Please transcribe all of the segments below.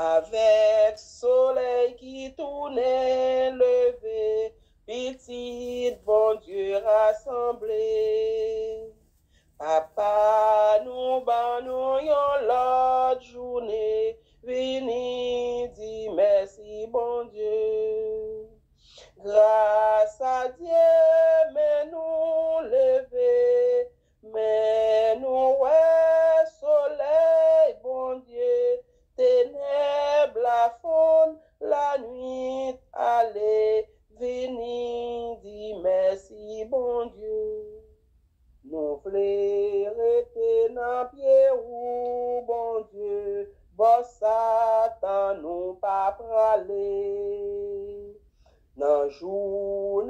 avec soleil qui tournait levé, Petit bon Dieu rassemblé. Papa, nous bannouillons la journée, vini dit merci bon Dieu. Grâce à Dieu, mais nous lever, mais nous La nuit, alé, véni, di mèsi, bon dieu Non flé, rété, nan pierou, bon dieu Bò bon, satan, nou pa pralé Nanjou,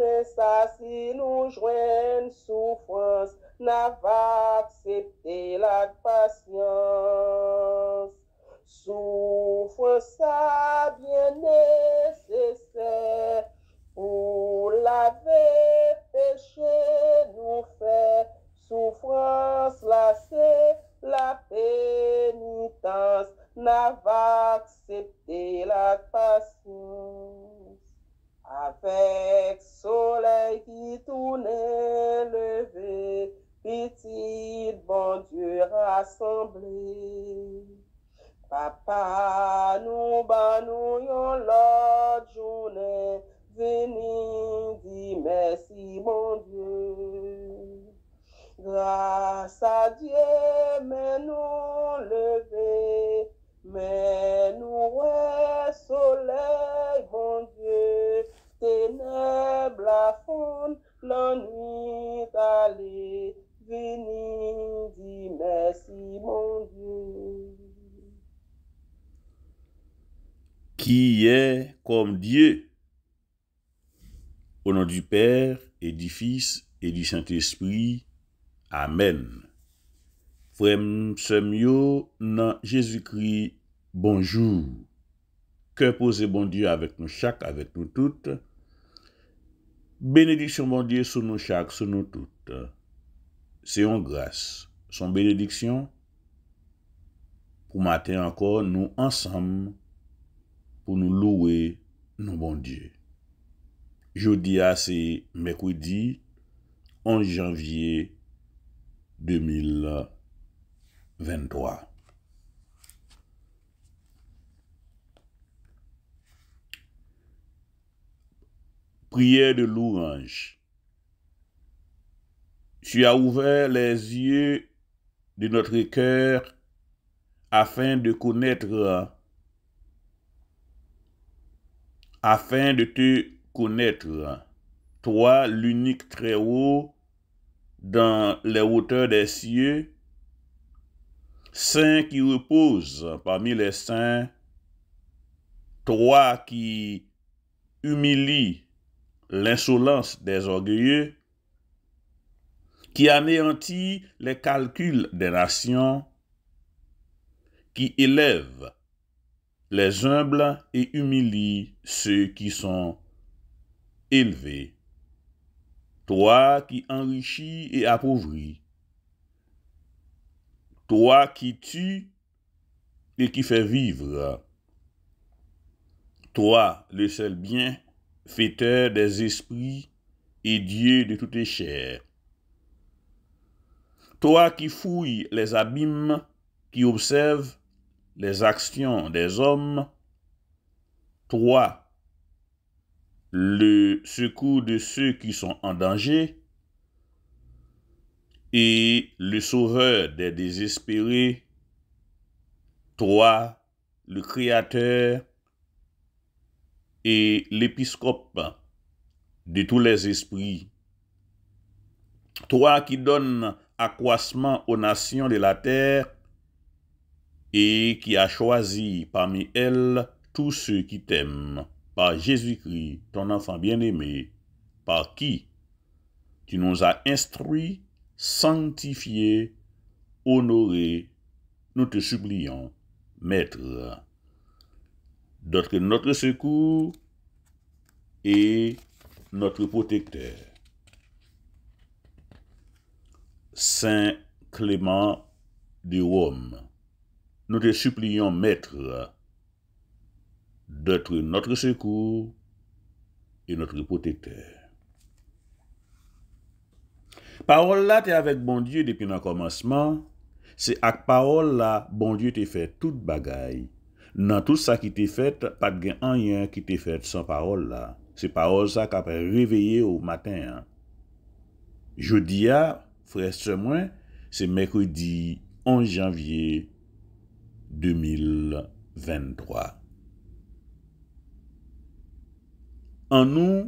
nè sa, si nou jwèn soufrans Nan va aksepte, lak pasyans Souffre ça, bien nécessaire, pour lave péché, nous fait souffrance, la c'est la pénitence, Nav accepté la patience. Avec soleil qui tournait, levé, Petit bon Dieu rassemblé. Papa nous bannouillons l'autre journée, venez, dis merci, mon Dieu. Grâce à Dieu, mais nous mais mais nous soleil mon Dieu, ténèbres Diyo. la fon l'ennui, allez, venez, veni di merci Yè kom Diyè pou nou di Pèr, di Fis, di Saint-Esprit. Amen. Fwèm semyo nan Jezikri, bonjou. Kèpouze bon Diyè avèk nou chak, avèk nou tout. Benediksyon bon Diyè sou nou chak, sou nou tout. Seyon grase, son benediksyon pou matè ankor nou ansamme. nous louer nos bon Dieu Jeudi à mercredi, mercredi. 11 janvier 2023. Prière de louange. Tu as ouvert les yeux de notre cœur afin de connaître afin de te connaître, toi l'unique très haut dans les hauteurs des cieux, saint qui repose parmi les saints, toi qui humilie l'insolence des orgueilleux, qui anéantit les calculs des nations, qui élève les humbles et humilie ceux qui sont élevés. Toi qui enrichis et appauvris. Toi qui tues et qui fais vivre. Toi, le seul bien, fêteur des esprits et Dieu de toutes les chairs. Toi qui fouilles les abîmes, qui observes les actions des hommes. 3. Le secours de ceux qui sont en danger et le sauveur des désespérés. 3. Le créateur et l'épiscope de tous les esprits. Toi qui donne accroissement aux nations de la terre et qui a choisi parmi elles tous ceux qui t'aiment, par Jésus-Christ, ton enfant bien-aimé, par qui tu nous as instruits, sanctifiés, honorés, nous te supplions, Maître. notre secours et notre protecteur. Saint Clément de Rome. nou te supliyon mètre de trè notre sekou et notre potèter. Parol la te avek bon dieu depè nan komanseman, se ak parol la, bon dieu te fè tout bagay. Nan tout sa ki te fè, pat gen anyen ki te fè son parol la. Se parol sa ka pè riveye ou matin. Jodiya, frese mwen, se mèkoudi, 11 janvye, 2023. An nou,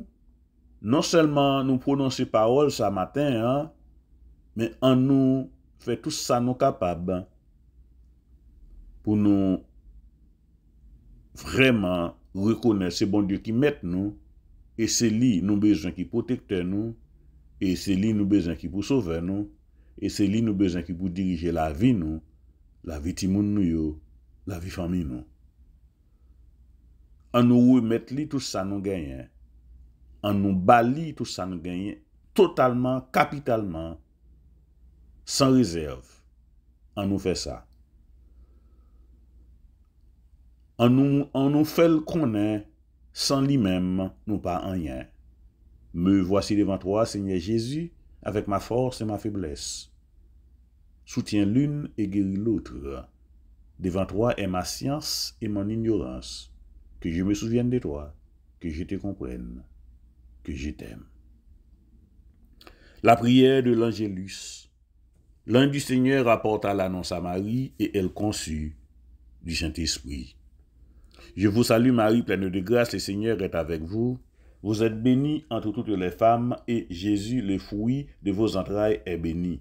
non selman nou prononsi parol sa matin, an nou, fe tous sa nou kapab, pou nou vreman rekonna se bon dieu ki met nou, e se li nou bejan ki potekte nou, e se li nou bejan ki pou sove nou, e se li nou bejan ki pou dirije la vi nou, La vi ti moun nou yo, la vi fami nou. An nou wè met li tout sa nou genyen. An nou bali tout sa nou genyen, Totalman, kapitalman, San rezerv. An nou fè sa. An nou fèl konen, San li men, nou pa anyen. Me vwasi devan troa, sènyè Jésus, Avèk ma fòrsè, ma fèblesse. Soutiens l'une et guéris l'autre. Devant toi est ma science et mon ignorance. Que je me souvienne de toi, que je te comprenne, que je t'aime. La prière de l'Angélus. L'un du Seigneur apporta l'annonce à Marie et elle conçut du Saint-Esprit. Je vous salue Marie, pleine de grâce, le Seigneur est avec vous. Vous êtes bénie entre toutes les femmes et Jésus, le fruit de vos entrailles, est béni.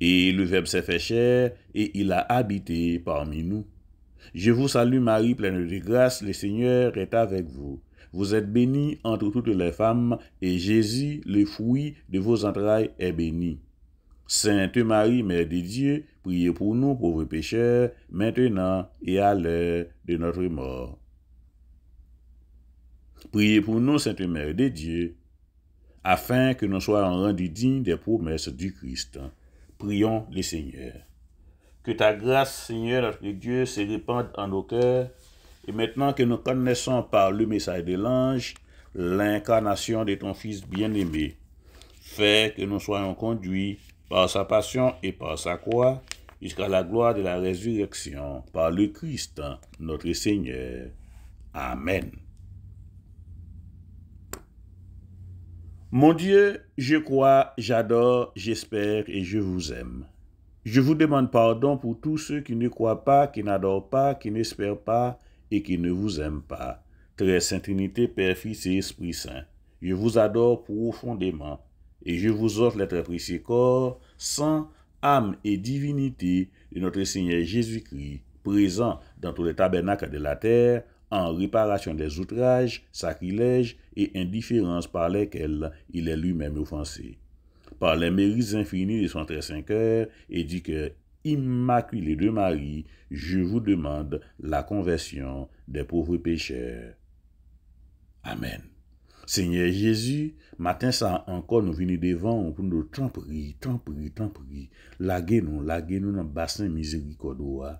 Et le Verbe s'est fait chair et il a habité parmi nous. Je vous salue Marie, pleine de grâce, le Seigneur est avec vous. Vous êtes bénie entre toutes les femmes, et Jésus, le fruit de vos entrailles, est béni. Sainte Marie, Mère de Dieu, priez pour nous pauvres pécheurs, maintenant et à l'heure de notre mort. Priez pour nous, Sainte Mère de Dieu, afin que nous soyons rendus dignes des promesses du Christ. Prions les seigneurs. Que ta grâce, Seigneur, notre Dieu, se répande en nos cœurs. Et maintenant que nous connaissons par le message de l'ange l'incarnation de ton Fils bien-aimé, fais que nous soyons conduits par sa passion et par sa croix jusqu'à la gloire de la résurrection par le Christ, notre Seigneur. Amen. Mon Dieu, je crois, j'adore, j'espère et je vous aime. Je vous demande pardon pour tous ceux qui ne croient pas, qui n'adorent pas, qui n'espèrent pas et qui ne vous aiment pas. Très Sainte Trinité, Père, Fils et Esprit Saint, je vous adore profondément et je vous offre l'être précieux corps, sang, âme et divinité de notre Seigneur Jésus-Christ, présent dans tous les tabernacles de la terre, en réparation des outrages, sacrilèges et indifférence par lesquelles il est lui-même offensé. Par les mérites infinies de son très saint cœur et du cœur immaculé de Marie, je vous demande la conversion des pauvres pécheurs. Amen. Seigneur Jésus, matin ça encore nous venons devant pour nous tant prie, tant prie, tant nous laguez-nous dans le bassin miséricordieux.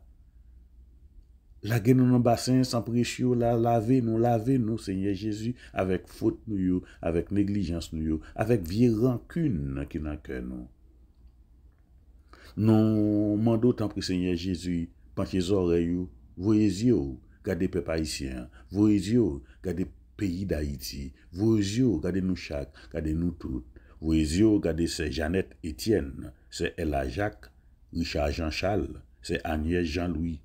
la gen nou nan basen san prech yo la lave nou lave nou se nye jesu avèk fote nou yo avèk neglijans nou yo avèk vie rankoun ki nan kè nou nou mando tan pre se nye jesu panche zore yo vwezi yo gade pe pa isyen vwezi yo gade peyi da iti vwezi yo gade nou chak gade nou tout vwezi yo gade se janet etienne se ela jak richard jan chal se anye jan louis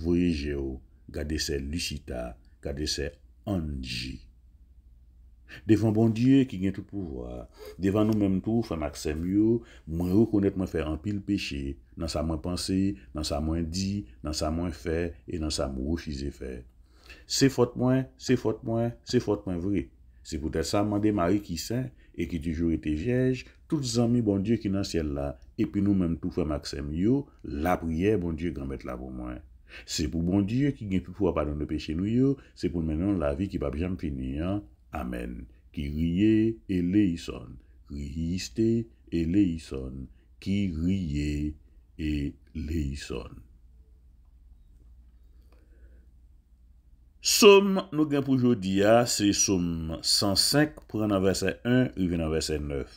voyege ou, gade se lucita, gade se anji. Devan bon die, ki gen tout pouvoi, devan nou menm tou, fè maxem yo, mwen rekonet mwen fè an pil peche, nan sa mwen panse, nan sa mwen di, nan sa mwen fè, e nan sa mwen fise fè. Se fote mwen, se fote mwen, se fote mwen vre, se pote sa mwen de mari ki sen, e ki dijou ete jej, tout zan mi bon die ki nan sien la, epi nou menm tou fè maxem yo, la priye bon die gambet la bon mwen. Se pou moun diye ki gen fwa pa nan de peche nou yo, se pou menon la vi ki pa bejam fini an, amen. Ki rye e le yison. Ki rye este e le yison. Ki rye e le yison. Somme nou gen poujou diya se somme 105, pran nan verse 1, rive nan verse 9.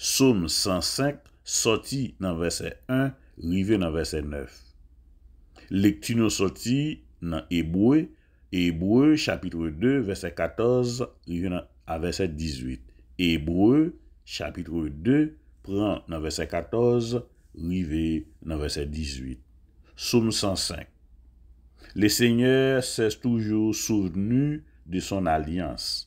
Somme 105, soti nan verse 1, rive nan verse 9. Lekti nou soti nan Ebreu, Ebreu, chapitre 2, verse 14, rive nan verse 18. Ebreu, chapitre 2, pran nan verse 14, rive nan verse 18. Soum 105 Le seigneur sè toujou souvenu de son aliyans.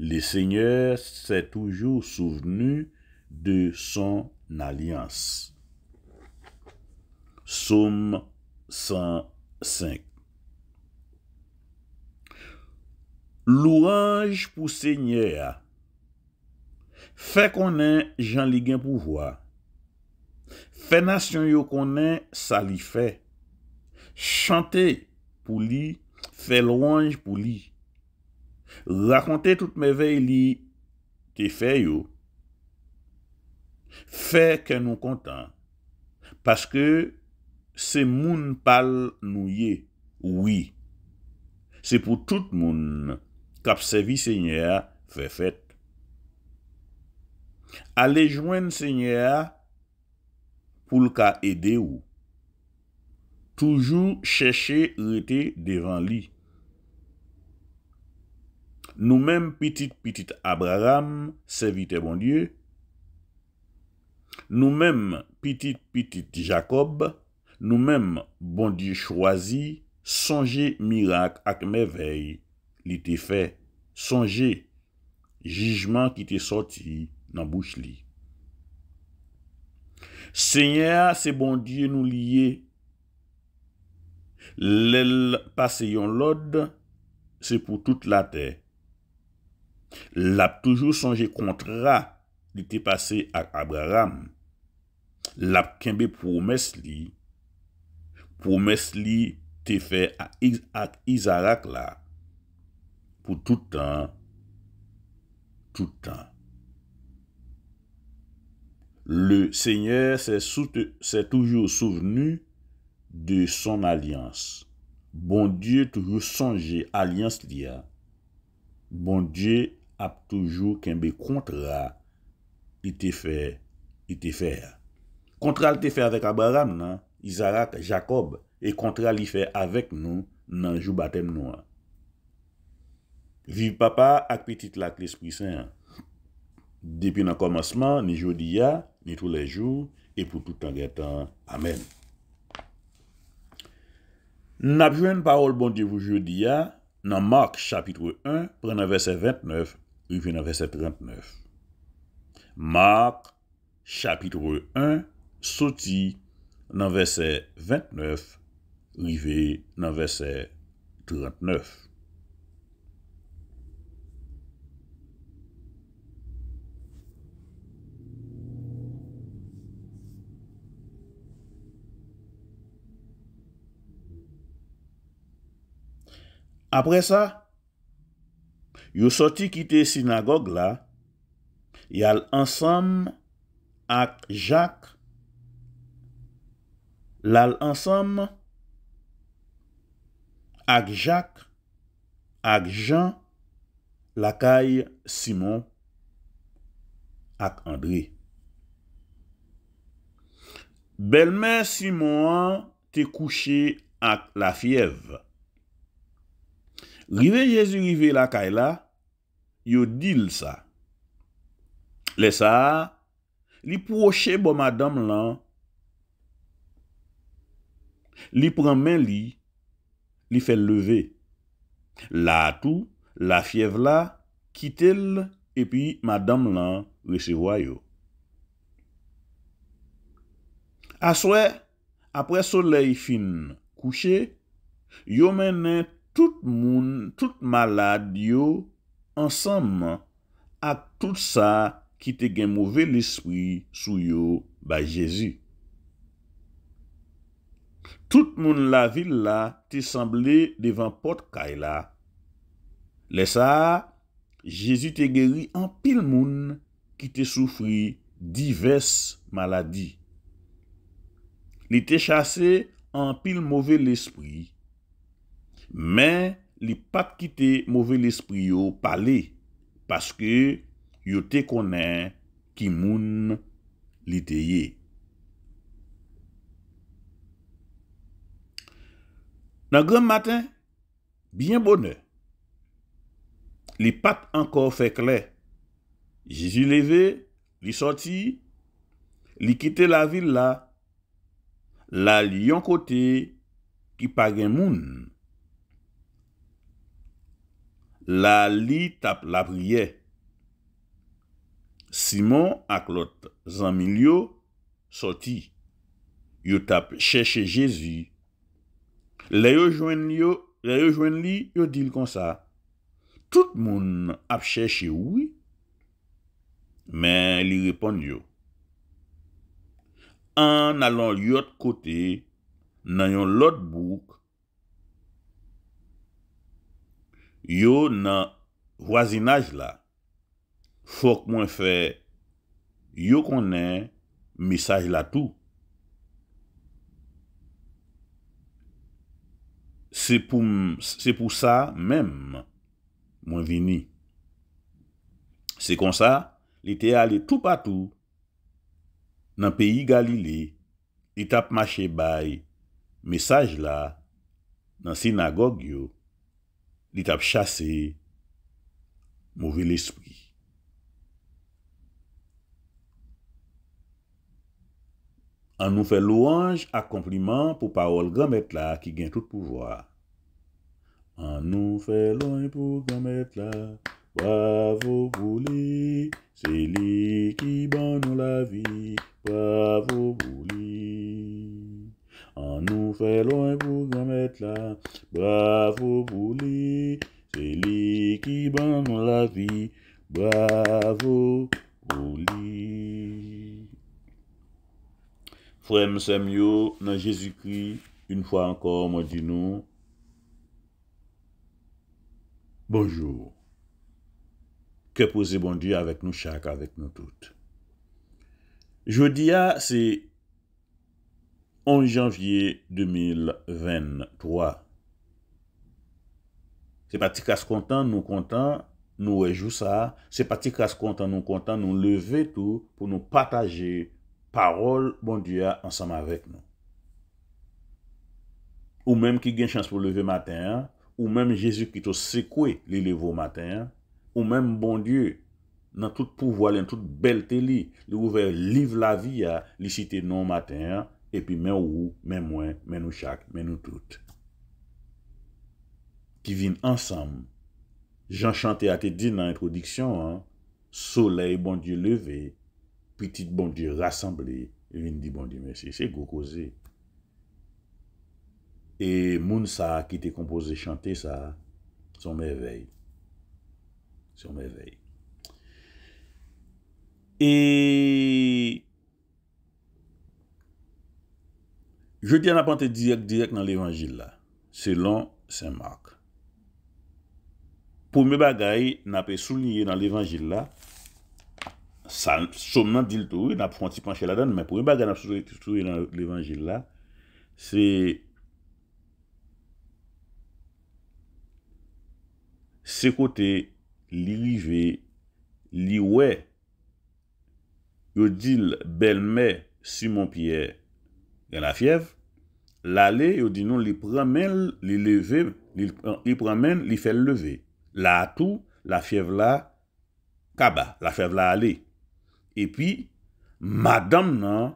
Le seigneur sè toujou souvenu de son aliyans. Soum 100 105 Lourange pou se nye a Fè konen jan ligen pou vwa Fè nasyon yo konen sali fè Chante pou li Fè lourange pou li Lakonte tout me vey li Te fè yo Fè ken nou kontan Paskè Se moun pal nou ye, ouwi. Se pou tout moun kap sevi se nye a fe fet. Ale jwen se nye a pou l ka ede ou. Toujou cheshe rete devan li. Nou men pitit-pitit Abraham sevi te bon dieu. Nou men pitit-pitit Jacob. Nou mèm, bondye chwazi, sonje mirak ak me vey li te fe, sonje, jijman ki te soti nan bouch li. Senye a, se bondye nou liye, lèl pase yon lod, se pou tout la te. L ap toujou sonje kontra li te pase ak Abraham, l ap kenbe promes li. Promes li te fè at Izarak la pou tout an, tout an. Le seigneur se toujou souvenu de son alians. Bon die toujou sonje alians li bon a. Bon die ap toujou kembe kontra li te fè, li te fè a. Kontra li te fè avèk Abraham nan. Izarak, Jakob, e kontra li fe avèk nou nan jou batèm nou an. Vivi papa ak petit lak l'Esprit Saint. Depi nan komanseman, ni jodi ya, ni tou le joun, e pou tout an gètan. Amen. Nan apjouen parol bon devou jodi ya, nan Mark chapitre 1, prena verse 29, revina verse 39. Mark chapitre 1, soti 29. nan versè 29, ou i ve nan versè 39. Apre sa, yo soti kite sinagogue la, yal ansam ak Jacques lal ansam ak Jacques, ak Jean, lakay Simon ak André. Belmen Simon te kouche ak la fiev. Rive Jezu rive lakay la, yo dil sa. Le sa, li pou oche bo madam lan, Li pren men li, li fe leve, la atou, la fiev la, kitel, epi madame lan le se voyo. Aswe, apre solei fin kouche, yo menen tout moun, tout malade yo ansanman ak tout sa ki te genmove l'espri sou yo ba Jezi. Tout moun la vil la te samble devan pot kaila. Lesa, Jezu te geri an pil moun ki te soufri divers maladi. Li te chase an pil mouve l'espri. Men, li pat ki te mouve l'espri yo pale, paske yo te konen ki moun li te ye. Nan gwen maten, byen bonè. Li pat ankor fek lè. Jésus leve, li sorti, li kite la vil la. La li yon kote, ki pagè moun. La li tap la priè. Simon ak lot zanmil yo, sorti. Yo tap chèche Jésus, Le yo jwen li, yo dil kon sa. Tout moun ap chèche woui, men li repon yo. An alon yot kote, nan yon lot bouk, yo nan wazinaj la, fok mwen fè, yo konen misaj la tou. Se pou sa mèm mwen vini. Se kon sa, li te ale tout patou nan peyi Galilei, li tap mache bay mesaj la nan sinagogyo, li tap chase mouvel espri. An nou fe louange ak kompliment pou paol gamet la ki gen tout pouvoi. An nou fè lon pou gamèt la, bravo boulé, Se li ki ban nou la vi, bravo boulé. An nou fè lon pou gamèt la, bravo boulé, Se li ki ban nou la vi, bravo boulé. Frèm Sèmyo nan Jésus-Kri, un fwa anko mwa di nou, Bonjou, ke pose bon diya avèk nou chak, avèk nou tout. Jodiya, se 11 janvye 2023. Se pati kase kontan, nou kontan, nou wèjou sa. Se pati kase kontan, nou kontan, nou leve tout pou nou pataje parol bon diya ansam avèk nou. Ou mèm ki gen chans pou leve matin, an. Ou menm Jezu ki tou sekwe li levou maten. Ou menm bon die, nan tout pou voile, nan tout belte li, li ouve liv la vi ya, li site nou maten. E pi men ou, men mwen, men nou chak, men nou tout. Ki vin ansam. Jan chante a te di nan introduksyon. Soleil bon die leve, pitit bon die rassembli, e vin di bon die mersi. Se gokoze. E moun sa ki te kompoze chante sa, son me vey. Son me vey. E, je di an apante direk direk nan l'Evangile la, selon Saint-Marc. Pou mè bagay, nan pe sou liye nan l'Evangile la, sa som nan dil tou, nan pou an ti panche la dan, mè pou mè bagay nan sou liye nan l'Evangile la, se, Se kote li rive, li we, yo di bel me Simon Pierre gen la fiev, la le yo di nou li pramen li leve, li pramen li fel leve. La atou, la fiev la kaba, la fiev la ale. E pi, madame nan,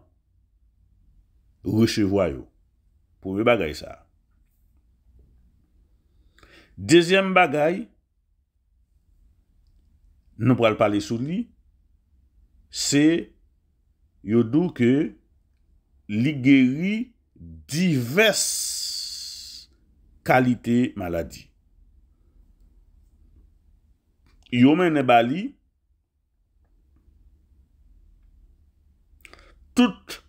rechevwayo. Poube bagay sa. Dezyem bagay, nou pral pale sou li, se yo dou ke li geri divers kalite maladi. Yo men nebali, tout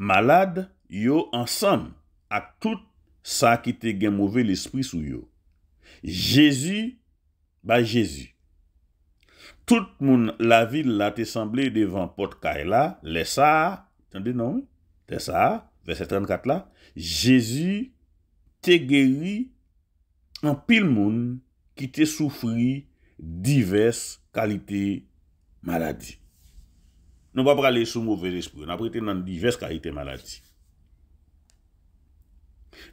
malade yo ansam ak tout sa ki te gen mouve l'espri sou yo. Jezu ba Jezu. tout moun la vil la te samble devan pot ka e la, le sa, jesu te geri an pil moun ki te soufri divers kalite maladi. Nou ba prale sou mouvel espriyo, nan apre te nan divers kalite maladi.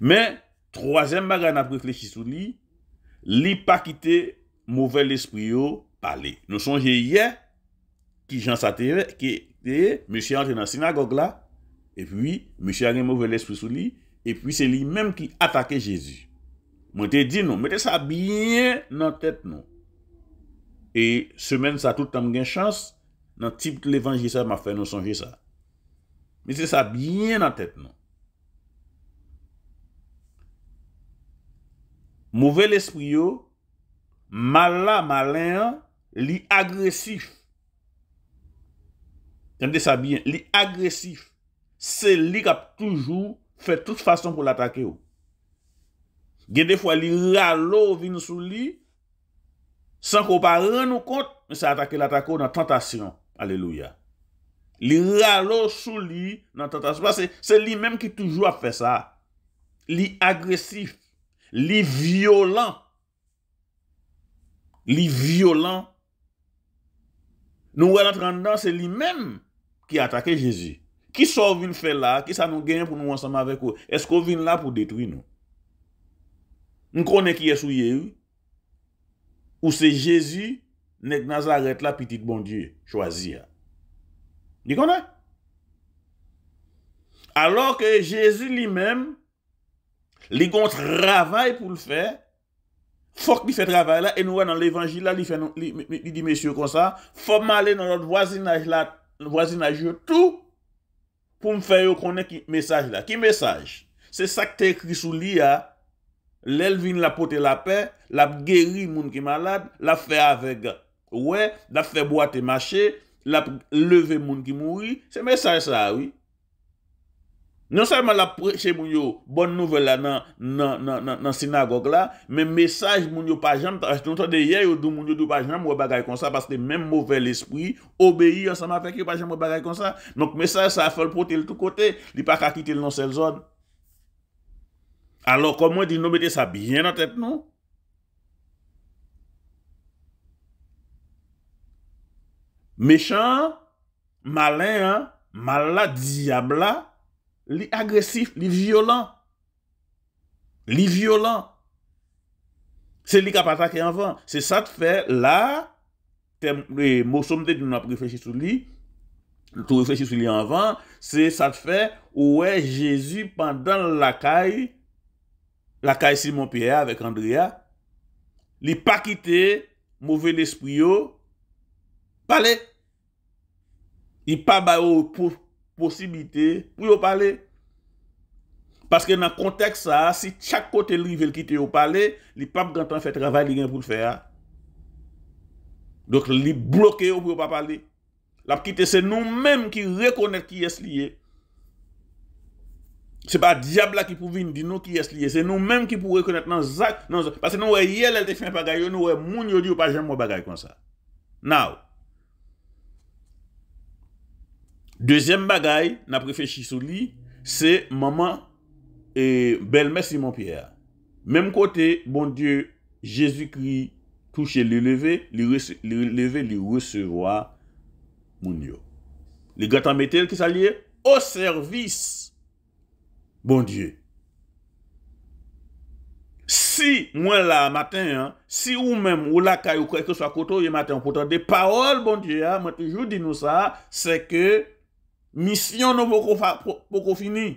Men, troazen bagan apre flechisou li, li pa kite mouvel espriyo Palè, nou sonje yè, ki jan sa tè, ki tè, mè sè anjè nan sinagogue la, e pwi, mè sè anjè mouvel espri sou li, e pwi se li mèm ki atake Jésus. Mè tè di nou, mè tè sa biyè nan tèt nou. E semen sa toutan mwen gen chans, nan tip l'évangé sa mè fè nou sonje sa. Mè tè sa biyè nan tèt nou. Mouvel espri yo, mala, malè an, Li agresif. Kende sa biyen. Li agresif. Se li kap toujou. Fè tout fason pou l'atake ou. Ge defwa li ralo vin sou li. San ko pa ren nou kont. Men se atake l'atake ou nan tentasyon. Aleluya. Li ralo sou li nan tentasyon. Se li menm ki toujou ap fè sa. Li agresif. Li violent. Li violent. Nou wè l'atrandan se li men ki atake Jezu. Ki sov yon fè la, ki sa nou genyè pou nou ansama vek ou, esko vin la pou detwi nou? Nou konè ki yesou ye ou, ou se Jezu nek nazaret la pitit bon die, chwazia. Dikonè? Alò ke Jezu li men, li kont ravay pou l'fè, Fok li fè travè la, e nou wè nan l'Evangile la, li di mesye kon sa, fò malè nan lòt wazinaj la, wazinaj yo tout, pou m fè yo konè ki mesaj la. Ki mesaj? Se sak te ekri sou li ya, lèl vin la potè la pè, la p gèri moun ki malad, la fè aveg, wè, la fè boate mache, la p leve moun ki mouri, se mesaj sa wè. Nyon seman la preche moun yo bon nouvel la nan sinagogue la, men mesaj moun yo pajam, jtou nton deye yo moun yo dou pajam ou bagay kon sa, pas te menm mouvel espri, obeye yon seman fek yo pajam ou bagay kon sa, nonk mesaj sa fèl pote l tout kote, li pa kakite l nan sel zon. Alors koumwen di nou bete sa biyen nan tep nou? Mèchan, malen, mala, diabla, Li agresif, li violent. Li violent. Se li kapata ke anvan. Se sa te fe, la, te mwosomde di nou na prefechi sou li, te prefechi sou li anvan, se sa te fe, ouwe, Jezu, pandan lakay, lakay Simon Pierre, avek Andrea, li pa kite, mwove l'espri yo, pale, pale, li pa ba yo pouf, posibite pou yo pale. Paske nan konteks sa, si chak kote li vel kite yo pale, li pap gantan fe travay li gen pou l'fe a. Dok li bloke yo pou yo pale. La p kite se nou menm ki rekonet ki yes liye. Se pa diabla ki pou vin di nou ki yes liye, se nou menm ki pou rekonet nan zak nan zak. Paske nou wey yel el te fin bagay, nou wey moun yo di ou pa jen mou bagay kon sa. Now, Dezyen bagay na prefè chisou li, se maman e bel mèsi moun piè. Mèm kote, bon dieu, jèzu kri touche li leve, li leve li resewa moun yo. Li gata metèl ki sa liye, o servis, bon dieu. Si mwen la matin, si ou mèm ou la kay ou kwek ou swa koto, yè matin, ou potan de parol, bon dieu ya, mwen toujou di nou sa, se ke, Misyon nou pou kofini.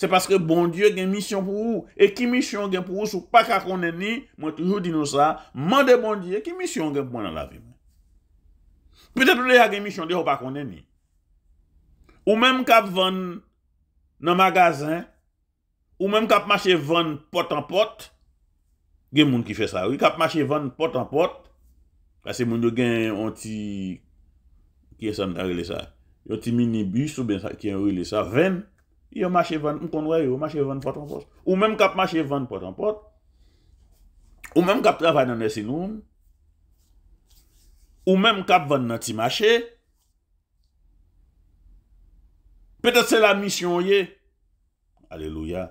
Se paske bondye gen misyon pou ou. E ki misyon gen pou ou sou pa kakone ni. Mwen toujou di nou sa. Mande bondye ki misyon gen pou ou nan la vi. Petep le a gen misyon de ho pakone ni. Ou menm kap ven nan magazin. Ou menm kap mache ven potan pot. Gen moun ki fe sa. Ou kap mache ven potan pot. Kase moun do gen onti. Ki esan angele sa. yo ti mini bus ou ben sa kien wile sa ven, yo mache van, mkon wè yo, mache van potan pot, ou mèm kap mache van potan pot, ou mèm kap travay nan esenoun, ou mèm kap van nan ti mache, ou mèm kap mache, petèt se la misyon ye, aleluya,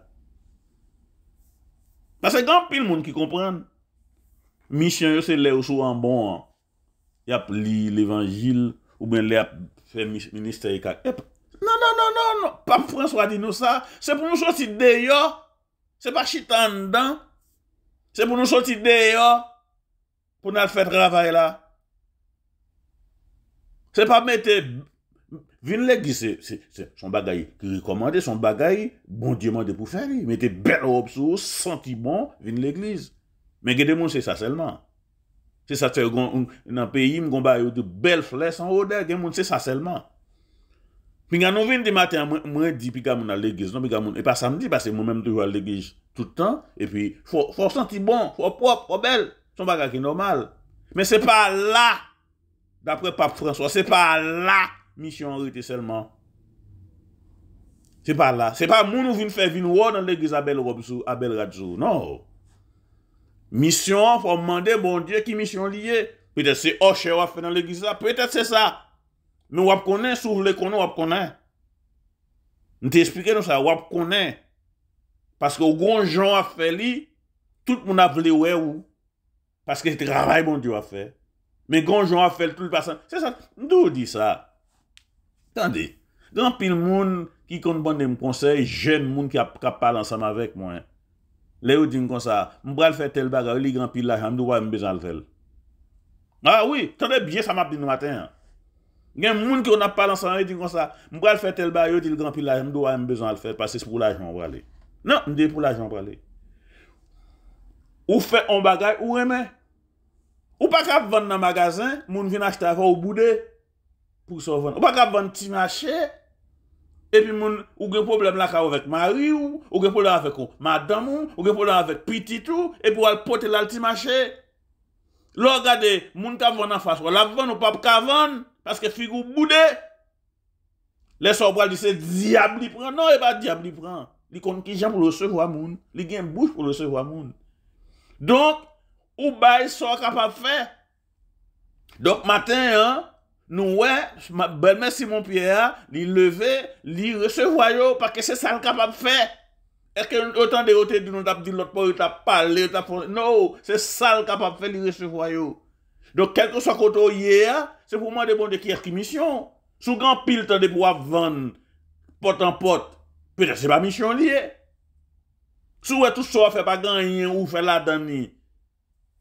pa se gen pil moun ki kompren, misyon yo se le ou sou an bon, yap li l'evangil, ou ben le ap Fè ministeri kak ep, nan nan nan nan, non, non. pap François dino sa, se pou nou chosi deyo, se pa chitan dan, se pou nou chosi deyo, pou nou al fèt ravay la. Se pa mette, vin lèk ki se, son bagay, ki rekomande son bagay, bon diyo mante pou fè, mette bel obso, sentimon, vin lèk lise. Men gè demonsè sa selman. Se sa te yon nan peyi mgon ba yon de bel fles an o der, gen moun se sa selman. Pi gyan nou vin de maten mwen di pi gamoun al legij nan pi gamoun. E pa samdi, pa se moun menm toujou al legij toutan. E pi, fò senti bon, fò prop, fò bel. Son baka ki normal. Men se pa la, dapre pap François, se pa la, mi chyon rete selman. Se pa la, se pa moun ou vin fe vin wò nan legij Abel Robissou, Abel Radjou, nan o. Misyon fò mande bon diye ki misyon liye. Pe tè se hoche wafè nan l'egyza. Pe tè se sa. Mè wap konè sou vle konè wap konè. Mè te esplike nou sa wap konè. Paske ou gonjon wafè li, tout moun avle wè ou. Paske jte ravay bon diyo wafè. Mè gonjon wafè l'toul pasan. Se sa, nou di sa. Tande, nan pil moun ki kon ban de moun konsey, jen moun ki ap kapal ansam avek mwen. Le ou din kon sa, mbra l fè tel bagay, ou li gran pil laj an, mdou wè mbejan l fèl. A, ah wè, tande bje sa map din nou maten. Gen moun ki ou nap palan san, le ou din kon sa, mbra l fè tel bagay, ou li gran pil laj an, mdou wè mbejan l fèl. Pasè se pou laj man wè alè. Nan, mde pou laj man wè alè. Ou fè an bagay, ou remè. Ou pa kap vèn nan magazin, moun vèn achet avò ou boudè. Ou pa kap vèn ti machè. Epi moun, ou gen problem la ka ouvek ma ri ou, ou gen pou la avek ou ma dam ou, ou gen pou la avek pi titou, epi wale pote lal ti mache. Lò gade, moun kavon an fasy wale avon ou pap kavon, paske figou bude. Le sou wale di se diabli pran, nou e ba diabli pran. Li kon ki jan pou lo se waman, li gen bouj pou lo se waman. Donk, ou bay sou wale kapap fe. Donk matin an. Nou wè, bèl mè Simon Pierre, li leve, li resevwayo, pa ke se sal kapap fè. Eke, otan de ote, di nou tap di lot po, yo tap pale, yo tap fon, nou, se sal kapap fè li resevwayo. Donk, kelkou sa koto yè, se pouman de bon de kyer ki misyon. Sou gan pilte de pou ap vann, pot an pot, pwede se pa misyon yè. Sou wè tout sa, fè pa gan yè, ou fè la dan ni,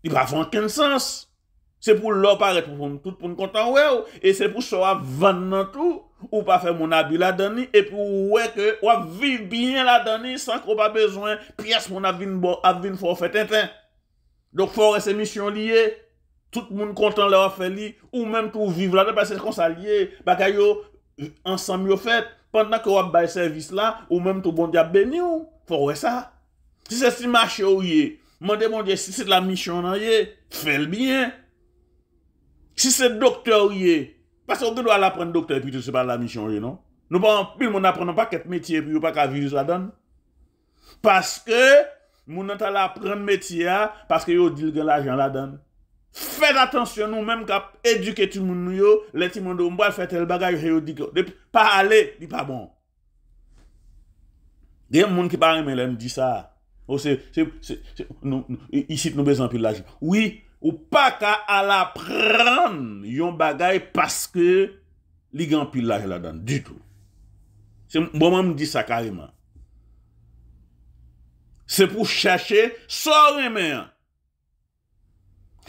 di pa vann ken sans. Se pou lò pa repon pou moun tout pou moun kontan wè ou, e se pou so ap vann nan tout, ou pa fe moun ap bi la dani, e pou wè ke wap viv biyan la dani, san kou pa bezwen, pias moun ap vin fò wè ten ten. Dok fò wè se misyon liye, tout moun kontan lè wè fè li, ou mèm tou viv la dani pa se konsalye, baka yo ansam yo fèt, pandan ke wap bay servis la, ou mèm tou bondi ap beni ou, fò wè sa. Si se si mâche ou ye, mèm de mòndye si se la misyon nan ye, fèl biyan, Si se doktor yè, paske ou gè do al apren doktor, pi te se pa la mi chanjè, non? Nou pa anpil, moun aprenan pa ket metye, pi yo pa ka vizyo sa dan. Paske, moun anta la apren metye ya, paske yo dil gen la jen la dan. Fèd atensyon nou, mèm ka eduke tout moun nou yo, leti moun do mbwa fè tel bagaj, yo di ko, de pa ale, di pa bon. Dè yè moun ki parè mè lèm, di sa, ou se, isit nou bezan pi l la jen. Ou yi, Ou pa ka a la pran yon bagay paske li gen pil la jen la dan. Du tout. Mbo mwen mdi sa kareman. Se pou chache sor e men.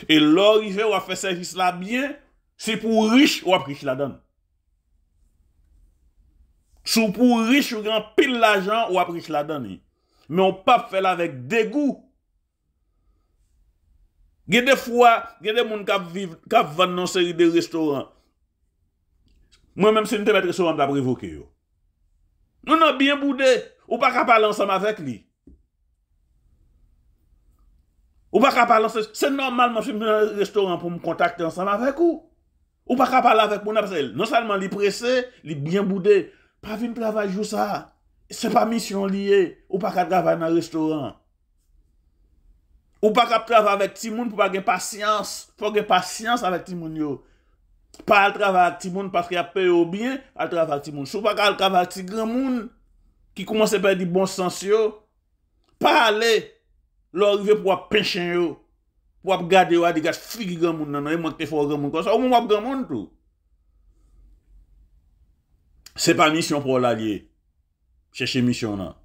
E lor i fe wap fe servis la bien, se pou rich wap rich la dan. Sou pou rich ou gen pil la jen wap rich la dan. Men ou pa fe la vek degou. Gye de fwa, gye de moun ka vvan nan seri de restoran. Mwen menm se nte metre soran dap revoke yo. Nou nan byen boudè, ou pa ka pala ansanm avek li. Ou pa ka pala ansanm, se normalman se mwen vvan nan restoran pou m kontakte ansanm avek ou. Ou pa ka pala avek moun apsel. Non salman li prese, li byen boudè. Pa vin plavaj yo sa. Se pa misyon liye. Ou pa ka dga vvan nan restoran. Ou pa kap trav avet ti moun pou pa ge patyans, pou ge patyans avet ti moun yo. Pa al trav avet ti moun paske ap pe yo bin, al trav avet ti moun. Sou pa kal kav avet ti gen moun ki kouman se pe di bonsans yo, pa ale lorive pou ap penchen yo, pou ap gade wadi gache figi gen moun nanan e mante fwo gen moun konsa, ou moun ap gen moun tou. Se pa misyon pou al alye, se che misyon nan.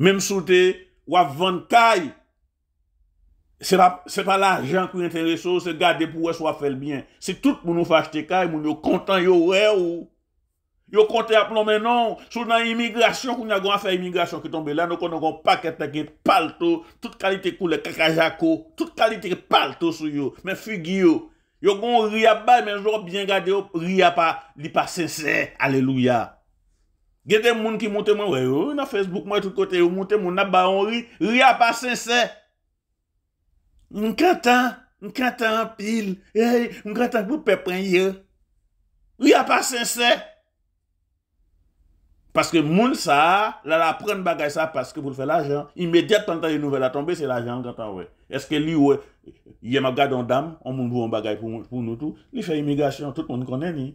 Mem sou te, wap vantaye, Se pa la jan kou interese ou, se gade pou wè sou a fèl byen. Se tout moun ou fache tekay, moun yo kontan yo wè ou. Yo kontan ap nou menon, sou nan imigrasyon, kou nyagou an fè imigrasyon ki tombe la, nou konon kon paket la gen pal to, tout kalite kou le kakajako, tout kalite pal to sou yo, men figi yo. Yo goun ri a bay, men jor byen gade yo, ri a pa, li pa sensè, aleluya. Gen de moun ki monte mwen, wè yo na Facebook mwen tout kote yo, monte moun na ba an ri, ri a pa sensè, Mwen kanta, mwen kanta anpil, eh, mwen kanta pou pepren ye. Ou ya pa sensè? Paske moun sa, la la pren bagay sa paske pou l'fe l'ajan. Imediat ton ta yon nouvel a tombe, se l'ajan kanta ouwe. Eske li ouwe, yema gada an dam, an moun vou an bagay pou nou tou. Li fe imigasyon, tout moun konen ni.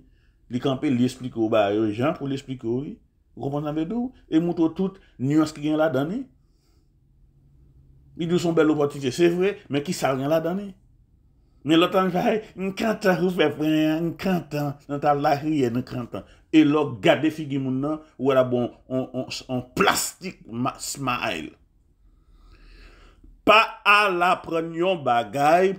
Li kanpe li espliko, ba yo jen pou li espliko ouwe. Gopon zanbe dou, e moutou tout, nyons ki gen la dani. Bidou son bel obotije, se vre, men ki sa ryan la dani. Men lotan jaye, nkrantan roufepren, nkrantan, nantan lakriye, nkrantan. E lo gade figi moun nan, wè la bon, on plastik, smile. Pa a la pren yon bagay,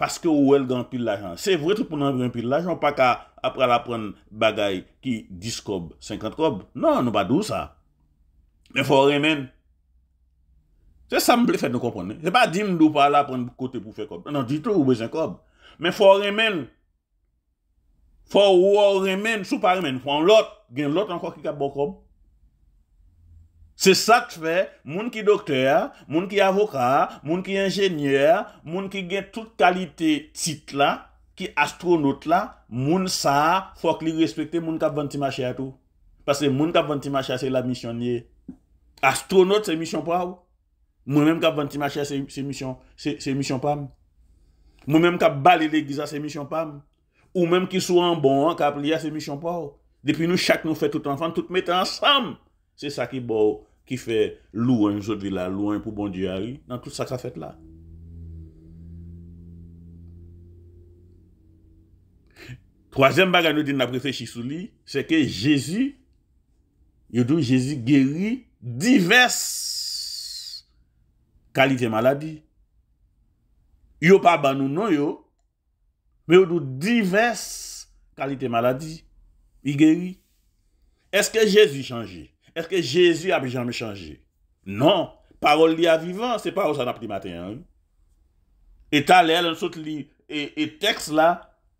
paske wè l gantil l ajan. Se vre te pren yon gantil l ajan, pa ka apre la pren bagay ki 10 kob, 50 kob. Non, nou pa dou sa. Men fò re men, pwè. Se sa mble fèd nou komponè. Se pa dim nou pa la pren kote pou fè kob. Nan, ditou ou bezè kob. Men fò remèn. Fò ou wò remèn, sou pa remèn. Fò an lot, gen lot an kwa ki kap bò kob. Se sa k fè, moun ki doktèr, moun ki avokat, moun ki enjènyèr, moun ki gen tout kalite tit la, ki astronote la, moun sa fò ki li respektè moun kap vanti ma chè atou. Pase moun kap vanti ma chè atou la misyon ye. Astronote se misyon pou avò. mou mèm kap vantimache se misyon se misyon pam mou mèm kap bali legiza se misyon pam ou mèm ki sou an bon an kap liya se misyon pam depi nou chak nou fè tout anfan tout mette ansam se sakibou ki fè lou an jodila lou an pou bon diari nan tout sakrafèt la Troazèm baga nou din apre fè shisou li se ke jèzi yo dou jèzi gèri divers kalite maladi. Yo pa ban nou non nou yo, me yo dou divers kalite maladi, igeri. Eske Jezu chanje? Eske Jezu abijan me chanje? Non, parol li a vivan, se pa ou san ap di maten. E talè, lè nonsot li, e teks la,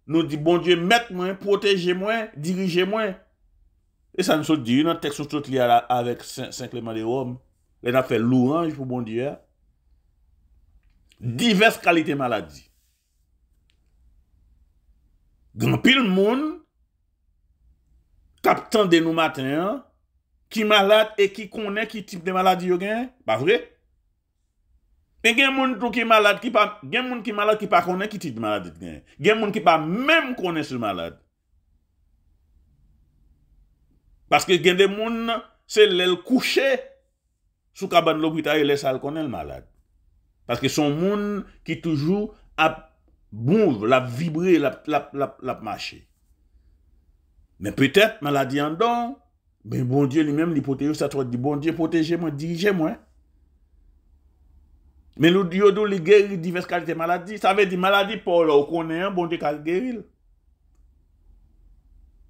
nou di, bon die, met mwen, proteje mwen, dirije mwen. E sa nonsot di, lè nonsot teks lè avèk Saint Clément de Rome, lè n'a fè lou anj pou bon die a, Divers kalite maladi. Genpil moun kaptan den nou matin ki malad e ki konen ki tip de maladi yo gen. E pa vre? Gen moun ki malad ki pa konen ki tip de maladi gen. Gen moun ki pa menm konen si malad. Paske gen de moun se lel kouche sou kaban lopita e lè sal konen malad. Paske son moun ki toujou ap boum, l ap vibre, l ap mache. Men petèp, maladi an don, men bon diyo li men, li poteye, sa trot di, bon diyo, poteye mwen, dirije mwen. Men lou diyo do li geril, di feskalite maladi, sa ve di maladi pou lò, ou konen yon, bon diyo kal geril.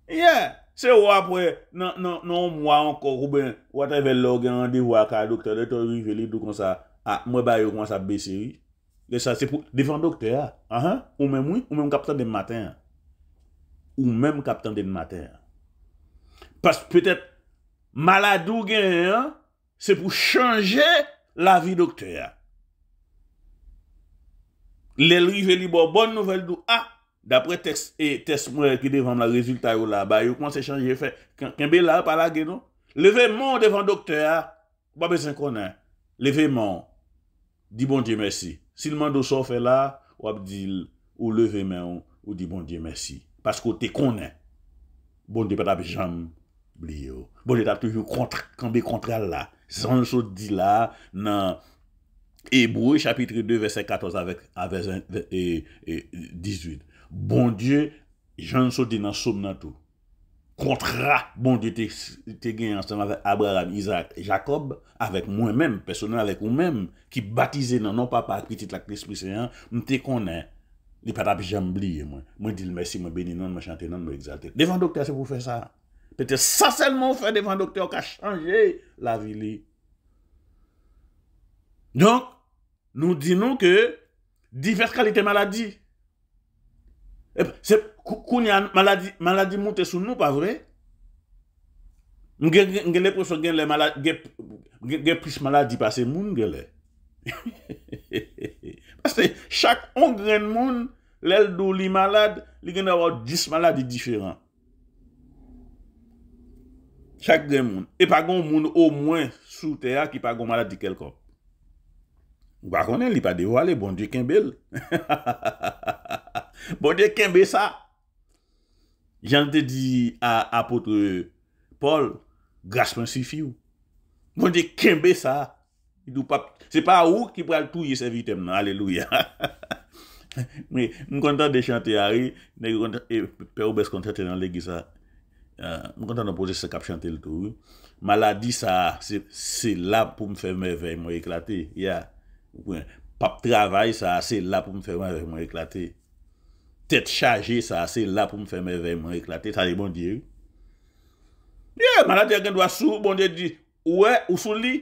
Ye, se ou apwe, nan mwa an kon, ou ben, watevel log, yon di waka, doktor, doktor, viveli, do konsa, A, ah, mwen ba yo kwan sa be seri. De sa, se pou devan doktè a. A, ou mwen mwen, ou mwen kapitan den matè. Ou mwen mwen kapitan den matè. Pas pwetèp maladou gen yon, se pou chanje la vi doktè a. Lèl rive li bo, bon nouvel dou a. Ah, Dapre test mwen ki devan la rezultat yo la. Ba yo kwan se chanje fe. Ken be la, pa la gen nou. Leve moun devan doktè a. Ba bon, be zin konen. Leve moun. Di bon diye mersi. Si lman do sofe la, wap di ou leve men ou di bon diye mersi. Pasko te konen. Bon diye peta bejam liyo. Bon diye ta toujou kontra, kambi kontra la. San so di la nan Ebu, chapitri 2, verset 14, avè zan 18. Bon diye, jan so di nan somnato. kontra bon di te gen anselman ve Abraham, Isaac, Jacob, avek mwen men, personan avek ou men, ki batize nan nan papa akpitit lak nespri seyan, mte konen, li pata bi jambliye mwen. Mwen dil mwesi mwen beni nan, mwen chante nan, mwen exalte. Devan doktor se pou fe sa, pete sa selman ou fe devan doktor ka chanje la vi li. Donk, nou dinon ke, divers kalite maladi, Eh, se koun yon maladi moun te sou nou, pa vre? Mwen gen le pou sou gen le maladi, gen plis maladi pase moun gen le. Parce che, chak on gren moun, lel do li maladi, li gen avou dis maladi diferan. Chak gren moun. E pa gon moun o mwen sou te a ki pa gon maladi kelko. Ou bakonè li pa devou ale, bon di ken bel. Ha ha ha ha ha ha ha ha ha ha ha ha. Bon de kembe sa. Jan te di apotre Paul. Graspe bon, un sifiu. Bon de kembe sa. Se pa ou ki pral touye se vitem nan. Aleluya. Mwen kontan de chante ari. Mwen kontan de chante ari. Mwen kontan de chante ari. Maladi sa. Se la pou m fè mè vey mwen eklate. Pap travay sa. Se la pou m fè mè vey mwen eklate. Tèt chaje sa ase la pou m fè mè vè mè e klatè. Tèt a li bondye. Ye, malade a gen dwa sou bondye di. Ouè, ou sou li,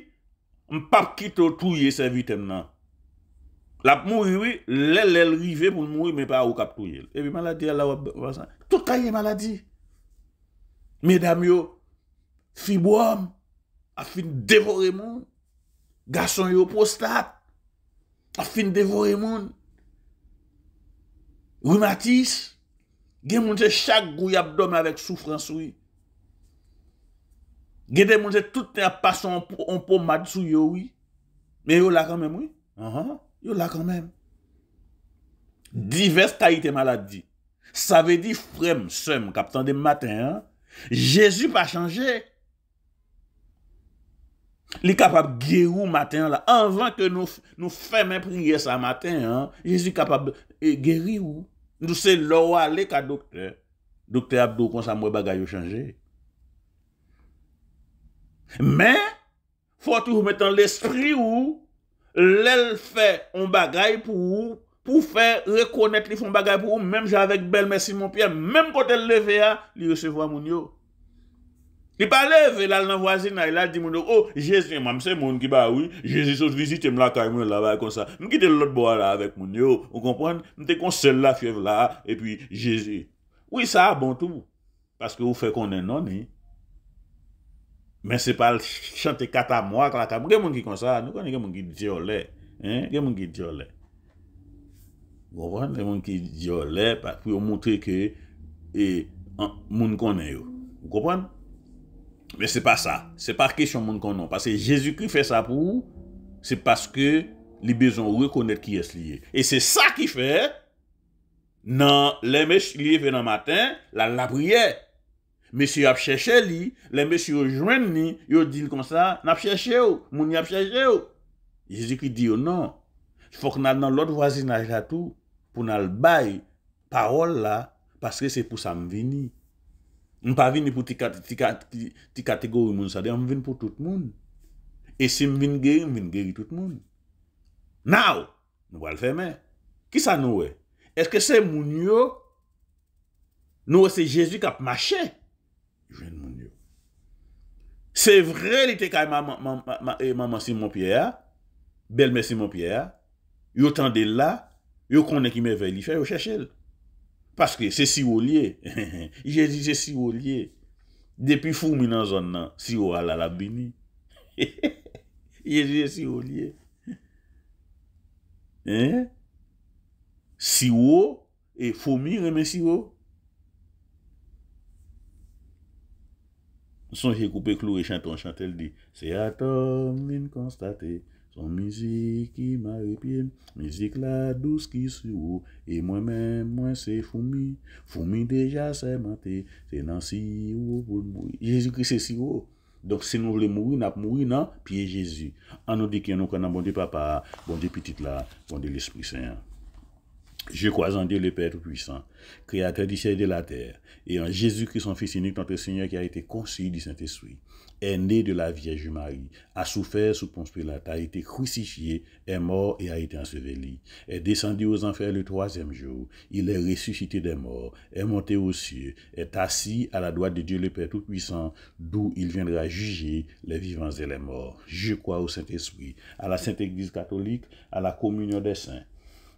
m pap kitotouye se vitèm nan. Lap mouye, lè lè lrive pou mouye mè pa wou kap kouye. Ebi malade a la wap vwa sa. Touta ye malade. Medam yo, fibouam, a fin devore moun. Gason yo postap, a fin devore moun. Ou matis, ge mounse chak gouy abdome avek soufransoui. Ge de mounse touten apason onpon matisoui yowi. Me yo la kanmem, uh-huh. yo la kanmem. Divers taite maladi. Sa ve di frem, sem, kapitan de maten. Jezu pa chanje. Li kapab ge ou maten la. Anvan ke nou femen pringye sa maten. Jezu kapab ge ri ou. Nou se lorwa le ka dokte, dokte Abdo kon sa mwen bagay yo chanje. Men, fote ou mwen tan l'espri ou, lèl fè on bagay pou ou, pou fè rekonèt li fè on bagay pou ou, mèm jè avèk bel mèsi moun piè, mèm kote lè lè vè ya, li yo se vwa moun yo. Ni pale, velal nan wazina, ilal di moun yo, oh, Jezi, mamse moun ki ba wou, Jezi souz vizite mla kany moun la vay kon sa, mkite lout bo a la vek moun yo, ou kompwane, mte kon sel la fyev la, e pi Jezi. Ou sa a bon tou, paske ou fe konnen noni. Men se pal chante katamwa, mke moun ki kon sa, mke moun ki diolè, mke moun ki diolè. Gopwane, mke moun ki diolè, pati pou yo mwote ke, moun konnen yo, gopwane, Men se pa sa, se pa kesyon moun konon. Pase Jezu ki fe sa pou, se paske li bezon rekonet ki es liye. E se sa ki fe, nan, le mes liye venan matin, la labriye. Mesye apcheche li, le mesye ou jwen ni, yo din kon sa, napcheche ou, moun apcheche ou. Jezu ki di yo nan, fok nan nan lot vwazina jatou, pou nan l'bay, parol la, paske se pou sa mveni. M pa vin pou ti kategori moun sa de, m vin pou tout moun. E si m vin geri, m vin geri tout moun. Now, m wal fè mè. Ki sa nouè? Eske se moun yo, nouè se Jezou kap mache? Je m moun yo. Se vre li te kay maman eh, Simon-Pierre, bel mè Simon-Pierre, yo tan de la, yo konè ki mè ve li fè, yo chèche lè. Paske se siwo liye. Je dije siwo liye. Depi foumi nan zon nan, siwo ala la bini. Je dije siwo liye. Siwo e foumi reme siwo. Son jekoupe klo e chanton chantel di. Se aton min konstate. Son mizik ki ma repyen, mizik la douz ki siwou, e mwen mwen mwen se founmi, founmi deja se maten, se nan siwou pou moun. Jezikri se siwou, dok se nou vle moun ap moun nan, piye Jezikri. An nou di ki an nou konan moun de papa, moun de petit la, moun de l'esprit saint. Je crois en Dieu le Père Tout-Puissant, Créateur du ciel et de la terre, et en Jésus-Christ, son Fils unique, notre Seigneur, qui a été conçu du Saint-Esprit, est né de la Vierge Marie, a souffert sous Ponce Pilate, a été crucifié, est mort et a été enseveli, est descendu aux enfers le troisième jour, il est ressuscité des morts, est monté aux cieux, est assis à la droite de Dieu le Père Tout-Puissant, d'où il viendra juger les vivants et les morts. Je crois au Saint-Esprit, à la Sainte Église catholique, à la communion des saints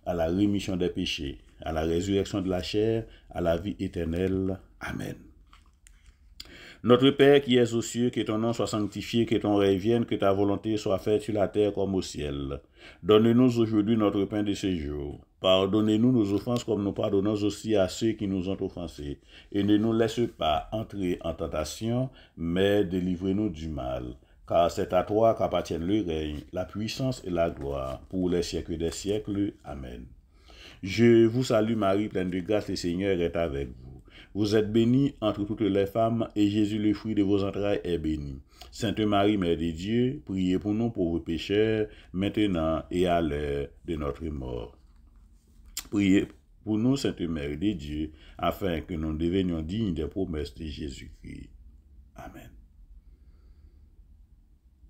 à la rémission des péchés, à la résurrection de la chair, à la vie éternelle. Amen. Notre Père qui es aux cieux, que ton nom soit sanctifié, que ton règne vienne, que ta volonté soit faite sur la terre comme au ciel. Donne-nous aujourd'hui notre pain de ce jour. Pardonnez-nous nos offenses comme nous pardonnons aussi à ceux qui nous ont offensés. Et ne nous laisse pas entrer en tentation, mais délivre-nous du mal car c'est à toi qu'appartiennent le règne, la puissance et la gloire, pour les siècles des siècles. Amen. Je vous salue Marie, pleine de grâce, le Seigneur est avec vous. Vous êtes bénie entre toutes les femmes, et Jésus, le fruit de vos entrailles, est béni. Sainte Marie, Mère de Dieu, priez pour nous pauvres pécheurs, maintenant et à l'heure de notre mort. Priez pour nous, Sainte Mère de Dieu, afin que nous devenions dignes des promesses de Jésus-Christ. Amen.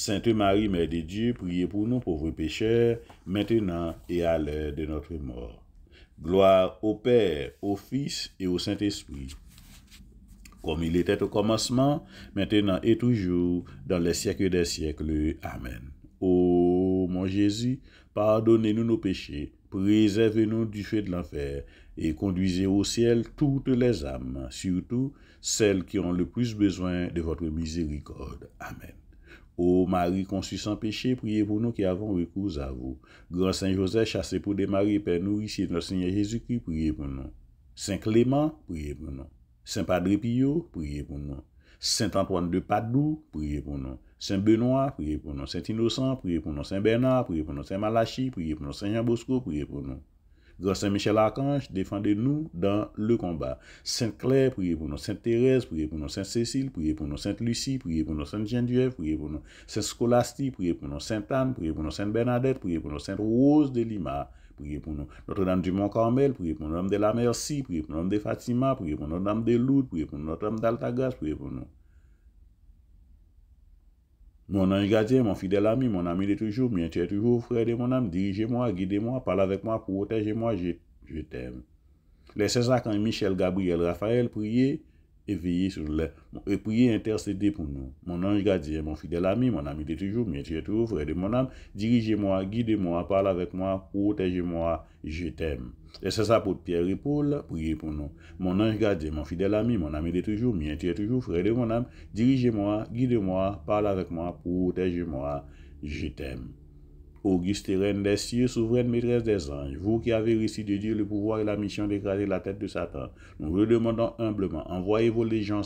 Sainte Marie, Mère de Dieu, priez pour nous pauvres pécheurs, maintenant et à l'heure de notre mort. Gloire au Père, au Fils et au Saint-Esprit, comme il était au commencement, maintenant et toujours, dans les siècles des siècles. Amen. Ô mon Jésus, pardonnez-nous nos péchés, préservez-nous du feu de l'enfer, et conduisez au ciel toutes les âmes, surtout celles qui ont le plus besoin de votre miséricorde. Amen. Ou mari kon su san peche, priye pou nou ki avon ou ekouz avou. Gran San Jose chase pou demari, pe nou risye nou Senye Jezikri, priye pou nou. San Clement, priye pou nou. San Padre Pio, priye pou nou. San Tampon de Padou, priye pou nou. San Benoit, priye pou nou. San Innocent, priye pou nou. San Bernard, priye pou nou. San Malachi, priye pou nou. San Jean Bosco, priye pou nou. Grosse Saint Michel Akanj, défendez nou dan le kombat. Saint Clair, prie pou nou Saint Thérèse, prie pou nou Saint Cécile, prie pou nou Saint Lucie, prie pou nou Saint Jeandieuve, prie pou nou Saint Scholastie, prie pou nou Saint Anne, prie pou nou Saint Bernadette, prie pou nou Saint Rose de Limar, prie pou nou Notre Dame du Mont Carmel, prie pou nou Amdèla Merci, prie pou nou Amdè Fatima, prie pou nou Amdèloute, prie pou nou Notre Dame d'Altagaz, prie pou nou. Mon ange gardien, mon fidèle ami, mon ami de toujours, bien tu es toujours frère de mon âme, dirigez-moi, guidez-moi, parle avec moi, protégez-moi, je, je t'aime. Laissez quand Michel, Gabriel, Raphaël priez et veillez sur le... et priez, intercéder pour nous. Mon ange gardien, mon fidèle ami, mon ami de toujours, bien tu es toujours frère de mon âme, dirigez-moi, guidez-moi, parle avec moi, protégez-moi, je t'aime. Et c'est ça pour Pierre et Paul, priez pour nous. Mon ange gardien, mon fidèle ami, mon ami de toujours, mien tu toujours, frère de mon âme, dirigez-moi, guidez-moi, parle avec moi, protégez-moi, je t'aime. Auguste, reine des cieux, souveraine maîtresse des anges, vous qui avez réussi de Dieu le pouvoir et la mission d'écraser la tête de Satan, nous vous demandons humblement, envoyez vos légions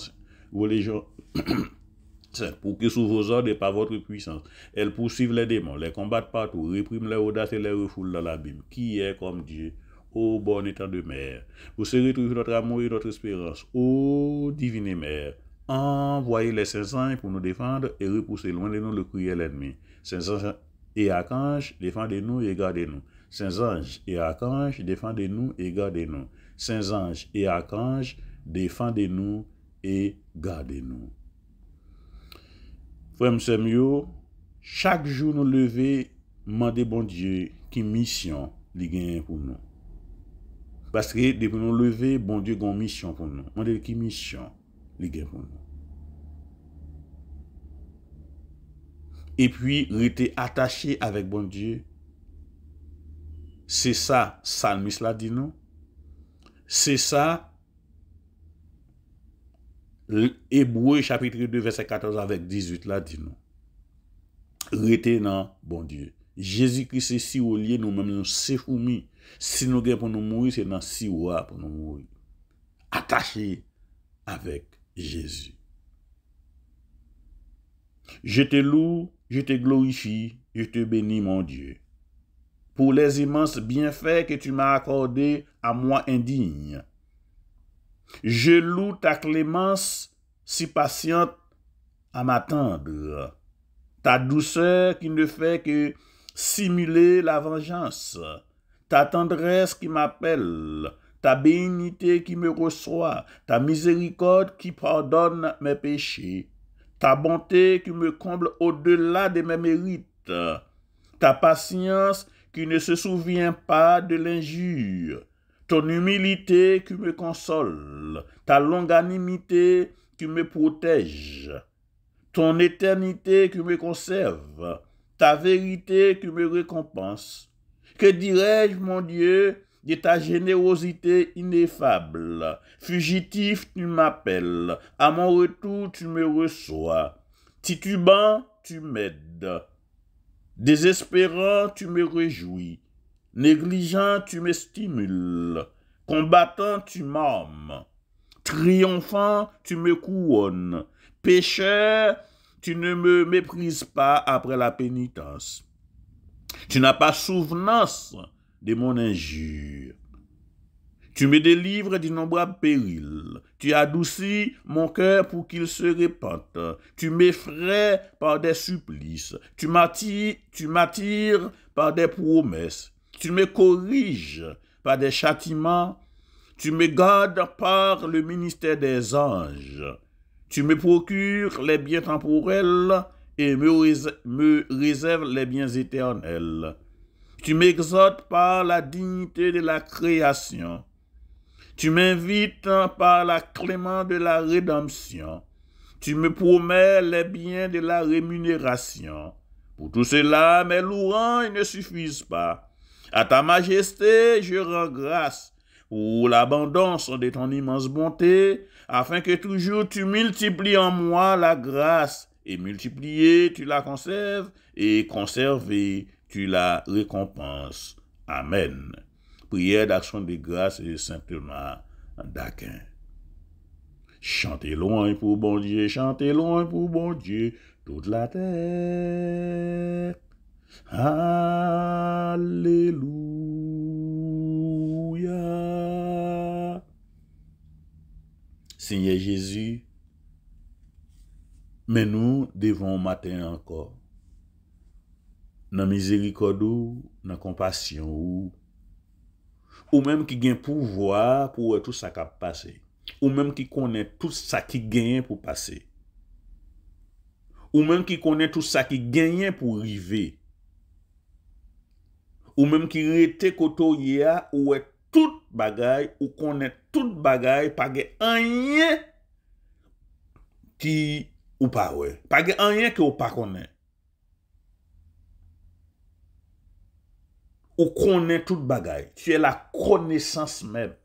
vos légions, pour que sous vos ordres et par votre puissance, elles poursuivent les démons, les combattent partout, répriment les audaces et les refoulent dans l'abîme. Qui est comme Dieu ô bon étang de mer. Vous serez toujours notre amour et notre espérance, ô divine mère. Envoyez les saints anges pour nous défendre et repousser loin de nous le cruel l'ennemi Saints anges et archanges, défendez-nous et gardez-nous. Saints anges et archanges, défendez-nous et gardez-nous. Saints anges et archanges, défendez-nous et gardez-nous. Frère Mio chaque jour nous lever, demander bon Dieu qui mission les gagne pour nous. Baske de pou nou leve, bon dieu goun misyon pou nou. Mandele ki misyon li gen pou nou. E pwi rete atache avek bon dieu. Se sa salmis la di nou. Se sa Eboe chapitre 2 verse 14 avek 18 la di nou. Rete nan bon dieu. Jezi kris se si ou liye nou mèm nou se foumi. Si nou gen pou nou moui, se nan si wap pou nou moui. Atache avèk Jezu. Je te lou, je te glorifi, je te beni, mon Dieu. Pou les imenses bienfaits que tu m'as accordé à moi indigne. Je lou ta clémence si patiente à m'attendre. Ta douceur qui ne fait que simuler la vengeance. ta tendresse qui m'appelle, ta bénité qui me reçoit, ta miséricorde qui pardonne mes péchés, ta bonté qui me comble au-delà de mes mérites, ta patience qui ne se souvient pas de l'injure, ton humilité qui me console, ta longanimité qui me protège, ton éternité qui me conserve, ta vérité qui me récompense, que dirais-je, mon Dieu, de ta générosité ineffable Fugitif, tu m'appelles, à mon retour, tu me reçois. Titubant, tu m'aides. Désespérant, tu me réjouis. Négligent, tu me stimules. Combattant, tu m'armes. Triomphant, tu me couronnes. Pécheur, tu ne me méprises pas après la pénitence. Tu n'as pas souvenance de mon injure. Tu me délivres d'innombrables périls. Tu adoucis mon cœur pour qu'il se répande. Tu m'effraies par des supplices. Tu m'attires, tu par des promesses. Tu me corriges par des châtiments. Tu me gardes par le ministère des anges. Tu me procures les biens temporels et me réserve les biens éternels. Tu m'exhortes par la dignité de la création. Tu m'invites par la clément de la rédemption. Tu me promets les biens de la rémunération. Pour tout cela, mes louanges ne suffisent pas. À ta majesté, je rends grâce pour l'abondance de ton immense bonté, afin que toujours tu multiplies en moi la grâce et multiplié, tu la conserves, et conservé, tu la récompenses. Amen. Prière d'action de grâce et simplement d'Aquin. Chantez loin pour bon Dieu, chantez loin pour bon Dieu, toute la terre. Alléluia. Seigneur Jésus, men nou devon maten ankor. Nan mizerikodu, nan kompasyon ou, ou menm ki gen pouvoi pou ouwe tout sa ka pase. Ou menm ki konen tout sa ki genyen pou pase. Ou menm ki konen tout sa ki genyen pou rive. Ou menm ki rete koto ye a, ouwe tout bagay, ou konen tout bagay, page anyen ki... Ou pa, wè. Pa gen anjen ki ou pa konen. Ou konen tout bagay. Tuè la konesans mèd.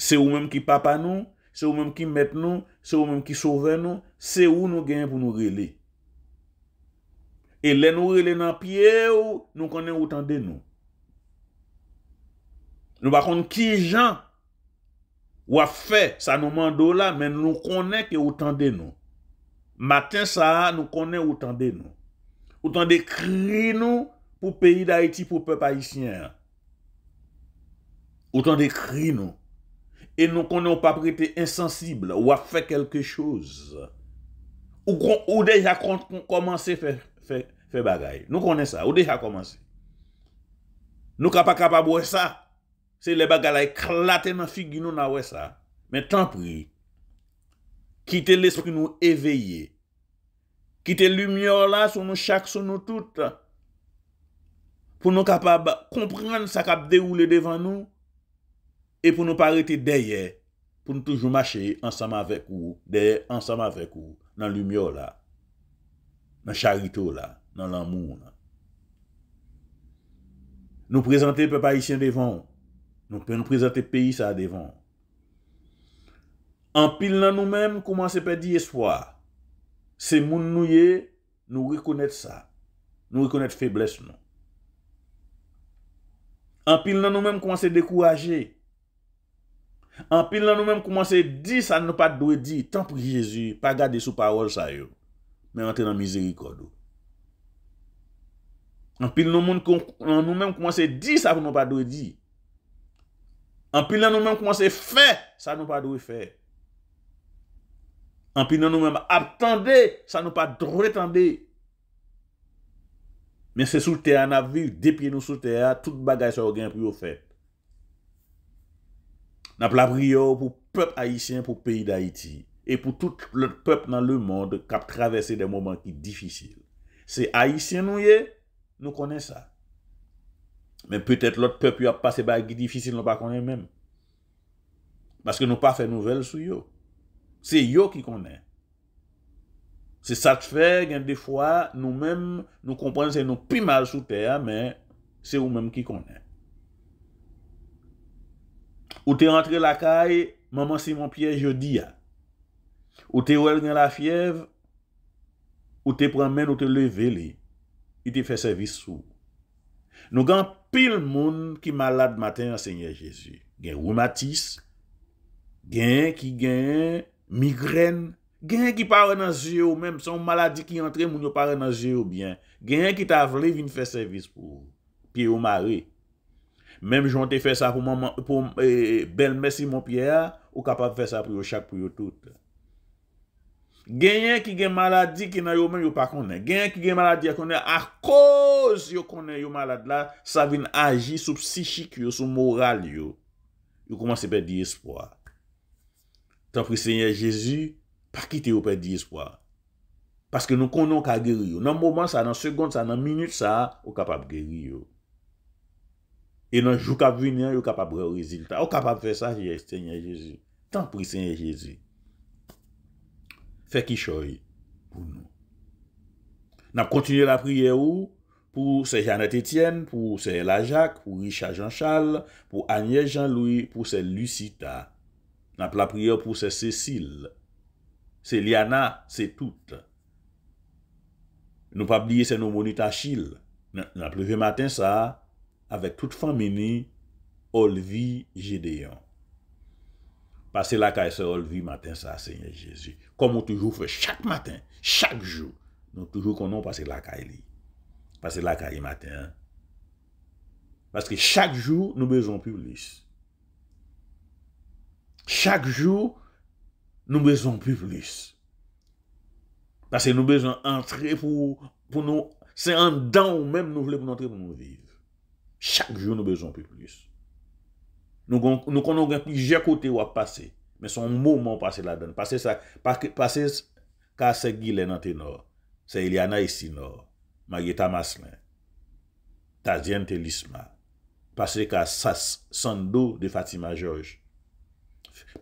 Se ou mèm ki papa nou, se ou mèm ki mèt nou, se ou mèm ki sove nou, se ou nou gen pou nou rele. E lè nou rele nan piè ou, nou konen ou tan den nou. Nou bakon ki jant, Ou a fe, sa nou mandou la, men nou konen ke ou tan de nou. Maten sa a, nou konen ou tan de nou. Ou tan de kri nou pou peyi da iti pou pe pa isyen. Ou tan de kri nou. E nou konen ou papri te insensible. Ou a fe kelke chouz. Ou dey a komanse fe bagay. Nou konen sa, ou dey a komanse. Nou ka pa ka pa boye sa. Se le baga la e klate nan figi nou na wè sa. Men tan pri. Kite l'esprit nou eveye. Kite l'umye ou la sou nou chak sou nou tout. Pou nou kapab kompreman sa kap deroule devan nou. E pou nou parete deye. Pou nou toujou mache ansama vek ou. Deye ansama vek ou. Nan l'umye ou la. Nan charito ou la. Nan lan moun. Nou prezante pepa isyen devan ou. Nou pè nou prezante peyi sa devan. An pil nan nou mèm kouman se pe di eswa. Se moun nou ye, nou rekonet sa. Nou rekonet febles non. An pil nan nou mèm kouman se dekouraje. An pil nan nou mèm kouman se di sa nou pa doye di. Tanpou ki Jezu, pa gade sou parol sa yo. Mè an te nan mizeri kodo. An pil nan nou mèm kouman se di sa pou nou pa doye di. An pi nan nou men kouman se fè, sa nou pa dwe fè. An pi nan nou men ap tende, sa nou pa drè tende. Men se sou tè a nan vi, depye nou sou tè a, tout bagaj sa ou gen pou yo fè. Nan plabri yo pou pep Haitien pou peyi d'Haïti. Et pou tout le pep nan le monde kap travesse de mouman ki difisil. Se Haitien nou ye, nou konen sa. Men petet lot pep yo ap pase bagi difisil nou pa konen men. Baske nou pa fe nouvel sou yo. Se yo ki konen. Se sa te fe, gen defwa nou men nou komprense nou pi mal sou te, men se ou men ki konen. Ou te rentre la kay, maman si moun piye, je di ya. Ou te ouel gen la fiev, ou te premen, ou te levele, i te fe servis sou. Nou gen pep, Pil moun ki malade matin an Seigneur Jezu. Gen roumatis, gen ki gen migren, gen ki pare nan zyo ou menm son maladi ki entre moun yo pare nan zyo ou bien. Gen ki ta vle vin fè servis pou pi ou mare. Menm jante fè sa pou eh, eh, bel mesi mon pier ou kapap fè sa pou yo chak pou yo toute. Genyen ki gen maladi ki nan yo men yo pa konen, genyen ki gen maladi a konen a koz yo konen yo malad la, sa vin aji sou psichik yo, sou moral yo, yo komanse perdi espoa. Tan pri se nye Jezu, pakite yo perdi espoa. Paske nou konon ka geri yo, nan mouman sa, nan sekond sa, nan minut sa, yo kapab geri yo. E nan jou kap vini an, yo kapab reo rezilta, yo kapab fe sa, je je, se nye Jezu, tan pri se nye Jezu. Fè ki choy pou nou. Nap kontinye la priye ou pou se Janet Etienne, pou se Ella Jacques, pou Richard Jean-Charles, pou Agnès Jean-Louis, pou se Lucita. Nap la priye ou pou se Cécile, se Liana, se tout. Nou pa pliye se Noumonita Achille, nap levé matin sa, avek tout fan méné, Olvi Gédéan. Pase laka e seol vi maten sa, Seigne Jésus. Komon toujou fwe chak maten, chak jou. Nou toujou konon pase laka e li. Pase laka e maten. Pase ki chak jou nou bezon pi blis. Chak jou nou bezon pi blis. Pase nou bezon antre pou nou... Se an dan ou men nou vle pou nou antre pou nou viv. Chak jou nou bezon pi blis. Nou konon gen pi jekote wap pase, men son mouman pase la den. Pase sa, kase kase gile nan te nor, se ili anay si nor, magye ta maslen, tazyen te lis ma, pase kase sando de Fatima George,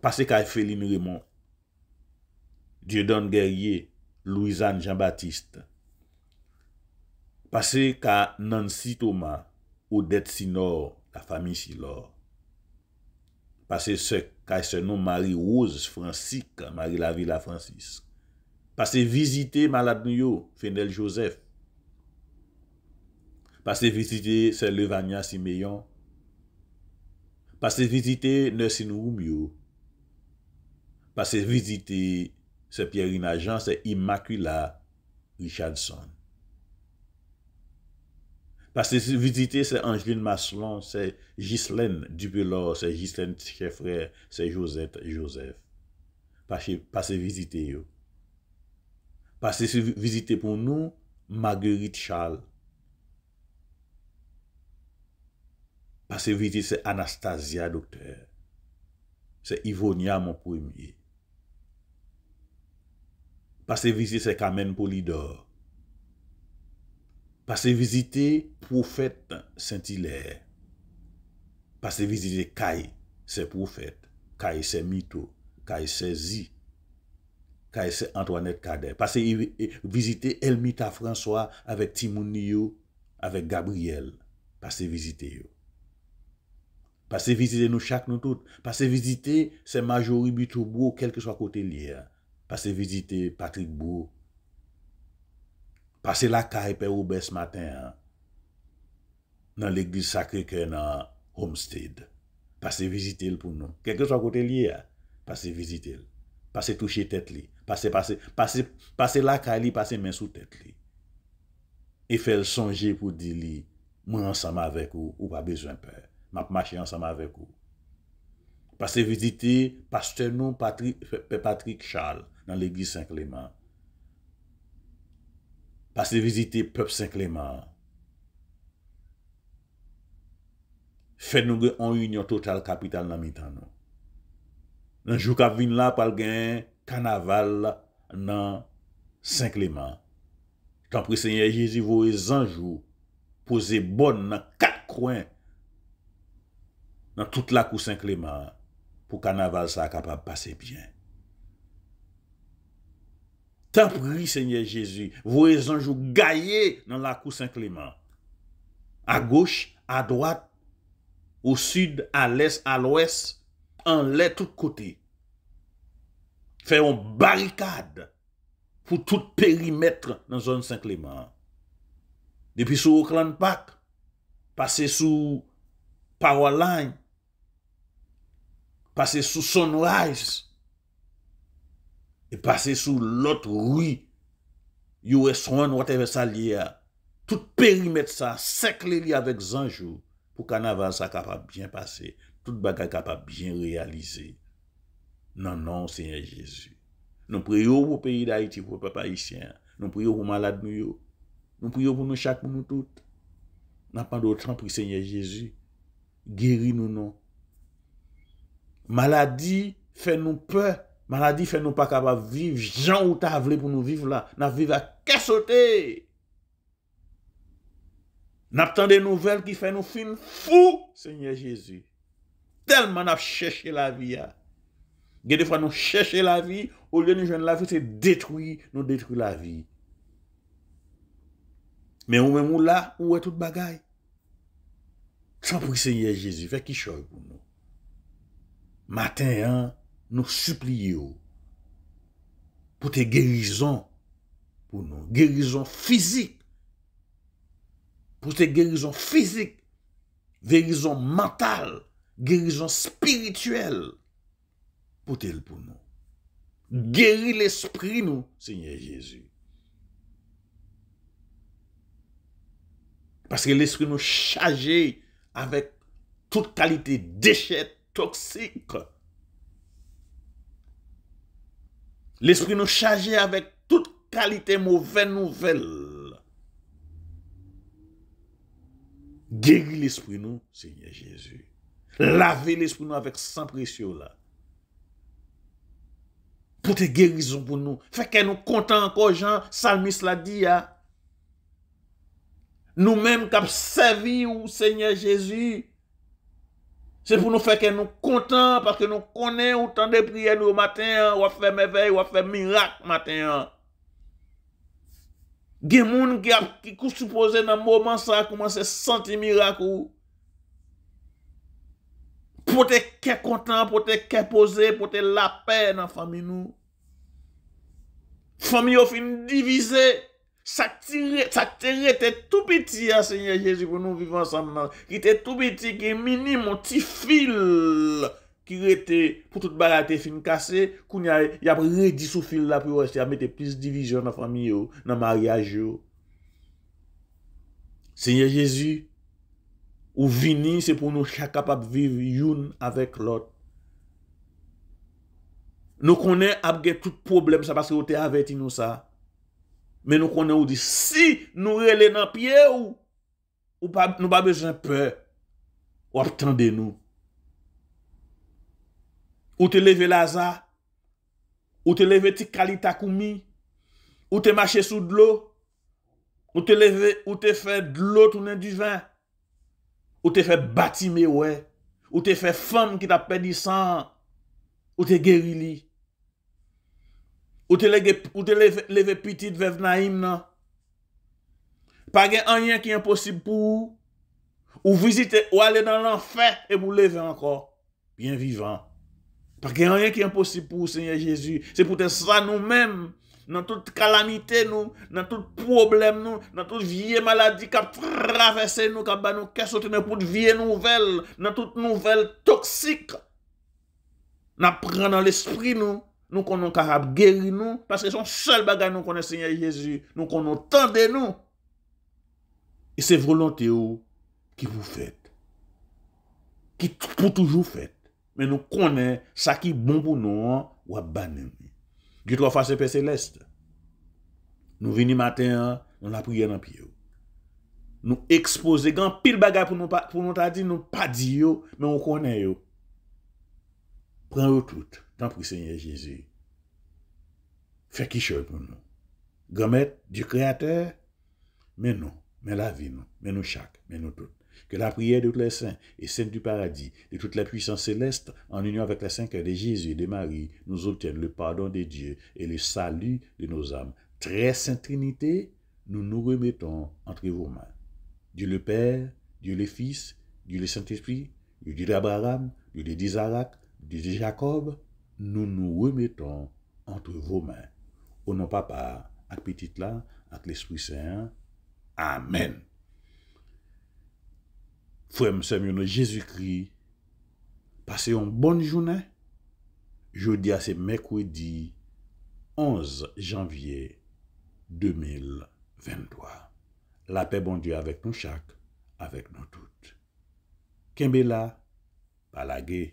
pase kase Féline Raymond, Dieu Donne Guerrier, Louis-Anne Jean-Baptiste, pase kase Nancy Thomas, ou det si nor la fami si lor, Pase se kaj se nou Mari Rose Francis, Mari la Villa Francis. Pase vizite Maladnuyo, Fenel Joseph. Pase vizite se Levanya Simeyon. Pase vizite Nersin Roumyo. Pase vizite se Pierina Jean, se Immacula Richardson. Pase se vizite se Angeline Maslon, se Gislaine Dubelor, se Gislaine Tchefrè, se Josette Joseph. Pase se vizite yo. Pase se vizite pou nou, Marguerite Charles. Pase se vizite se Anastasia Docter. Se Yvonia Mokoumi. Pase se vizite se Kamen Polidor. pa se vizite profet Saint-Hilaire, pa se vizite Kaye, se profet, Kaye se Mito, Kaye se Zi, Kaye se Antoinette Kader, pa se vizite Elmita François, avek Timouni yo, avek Gabriel, pa se vizite yo. Pa se vizite nou chak nou tout, pa se vizite se Majori Buitobou, kelke swa kote liye, pa se vizite Patrick Bourg, Pase lakay e pe oube se matin an, nan l'Eglise Sakreke nan Homestead. Pase vizite l pou nou. Kèkè swa kote liye a, pase vizite l. Pase touche tèt li. Pase lakay li, pase men sou tèt li. E fèl sonje pou di li, mwen ansama avek ou, ou pa bezwen pe. Map mache ansama avek ou. Pase vizite, pase nou Patrick Charles nan l'Eglise Saint-Clément. pase vizite pep Saint-Clement. Fèd nou gen an union total kapital nan mitan nou. Nan jou ka vin la pal gen kanaval nan Saint-Clement. Tanpri Seigneur Jezivo e zanjou, pose bon nan kat kwen, nan tout lakou Saint-Clement, pou kanaval sa akapap pase byen. Sampri, Seigneur Jezu, vwe zanjou gaye nan la kou Saint-Clément. A gauche, a droite, ou sud, a lès, a l'ouès, an lè tout kote. Fè yon barikade pou tout perimetre nan zon Saint-Clément. Depi sou Oakland Park, pase sou Powerline, pase sou Sunrise, E pase sou lot rwi. Yo esron wateve sa liya. Tout perimet sa sek li li avek zanjou. Pou kan avansa kapap byen pase. Tout bagay kapap byen realize. Nan nan, Seigne Jésus. Nou priyo pou peyi da iti pou papa isyen. Nou priyo pou malade nou yo. Nou priyo pou nou chak pou nou tout. Nan pan do tran pou Seigne Jésus. Geri nou nou. Maladi fe nou pey. Man la di fè nou pa kaba viv, jan ou ta avle pou nou viv la, nan viv a kesote. Nan ap tan de nouvel ki fè nou fin fou, Seigneur Jezu. Telman nan ap chèche la vi ya. Gede fwa nou chèche la vi, ou lè nou jwen la vi, se detoui, nou detoui la vi. Men ou men mou la, ou wè tout bagay. San pou ki Seigneur Jezu, fè ki choy pou mou. Maten an, nou supli yo, pou te gerizon, pou nou gerizon fizik, pou te gerizon fizik, gerizon mental, gerizon spirituel, pou tel pou nou. Geri l'esprit nou, Seigneur Jezu. Paske l'esprit nou chaje avèk tout kalite dechet toksik, pou, L'esprit nou chaje avèk tout kalite mouvè nouvel. Gèri l'esprit nou, Seigneur Jésus. Lavè l'esprit nou avèk san presyo la. Poutè gèri zon pou nou. Fèkè nou kontan anko jan, salmis la di ya. Nou mèm kap sevi ou Seigneur Jésus. Se pou nou feke nou kontan, Pake nou konen ou tan de prien nou maten, Ou a fe mevey, ou a fe mirak maten. Gemoun ki ap kikousupoze nan mouman sa a komanse senti mirak ou. Pote ke kontan, pote ke pose, pote la pe nan fami nou. Fami ou fin divize. Sa ti rete tou biti ya, Seigne Jezu, pou nou vivan non. sanman. Ki te tou biti, ki mini moun ti fil. Ki rete, pou tout barate fin kase, kou ni ap redi sou fil la pou yo este a mette plis divizyon nan fami yo, oh, nan maryaj yo. Oh. Seigne Jezu, ou vini, se pou nou chakap ap viv youn avek lot. Nou konen ap ge tout problem sa, paske yo te aveti nou sa. Men nou konnen ou di, si nou rele nan pye ou, nou ba bezen pe, wap tan den nou. Ou te leve laza, ou te leve ti kalita koumi, ou te mache sou dlo, ou te leve, ou te fe dlo tounen divan, ou te fe bati mewe, ou te fe fem ki ta pedi san, ou te gerili. Ou te leve pitit vev na im nan? Page anyen ki yon posib pou ou? Ou vizite ou ale nan l'anfer e mou leve ankor? Bien vivant. Page anyen ki yon posib pou ou, Seigneur Jezu? Se pou te sa nou men, nan tout kalamite nou, nan tout problem nou, nan tout vie maladi ka pravesse nou, ka ban nou kesote nan tout vie nouvel, nan tout nouvel toksik, nan pran nan l'esprit nou, Nou konon karab geri nou. Paske son sol bagay nou konen Seigneur Jezou. Nou konon tande nou. E se volante oh, yo ki pou fèt. Ki pou toujou fèt. Men nou konen sa ki bon pou nou an wap banen. Dito wafase pe seleste. Nou vini maten an, nou apuyen an pi yo. Nou expose gan pil bagay pou nou ta di. Nou pa di yo, men ou konen yo. Pren yo toute. Tant le Seigneur Jésus. Fait qui chose pour nous. Gommette du Créateur, mais non, mais la vie nous, mais nous chaque, mais nous tous. Que la prière de tous les saints et saints du paradis, de toute la puissance céleste, en union avec la Sainte de Jésus et de Marie, nous obtienne le pardon de Dieu et le salut de nos âmes. Très Sainte Trinité, nous nous remettons entre vos mains. Dieu le Père, Dieu le Fils, Dieu le Saint-Esprit, Dieu d'Abraham, Dieu d'Isaac, Dieu de Jacob, Nou nou remeton antre vo men. O nou papa, ak petit la, ak l'esprit saint, amen. Fouèm semyon nou Jésus-Christ, passeyon bonne jounè, joudi a se mekwe di 11 janvier 2023. La pe bon die avèk nou chak, avèk nou tout. Kembe la, palage,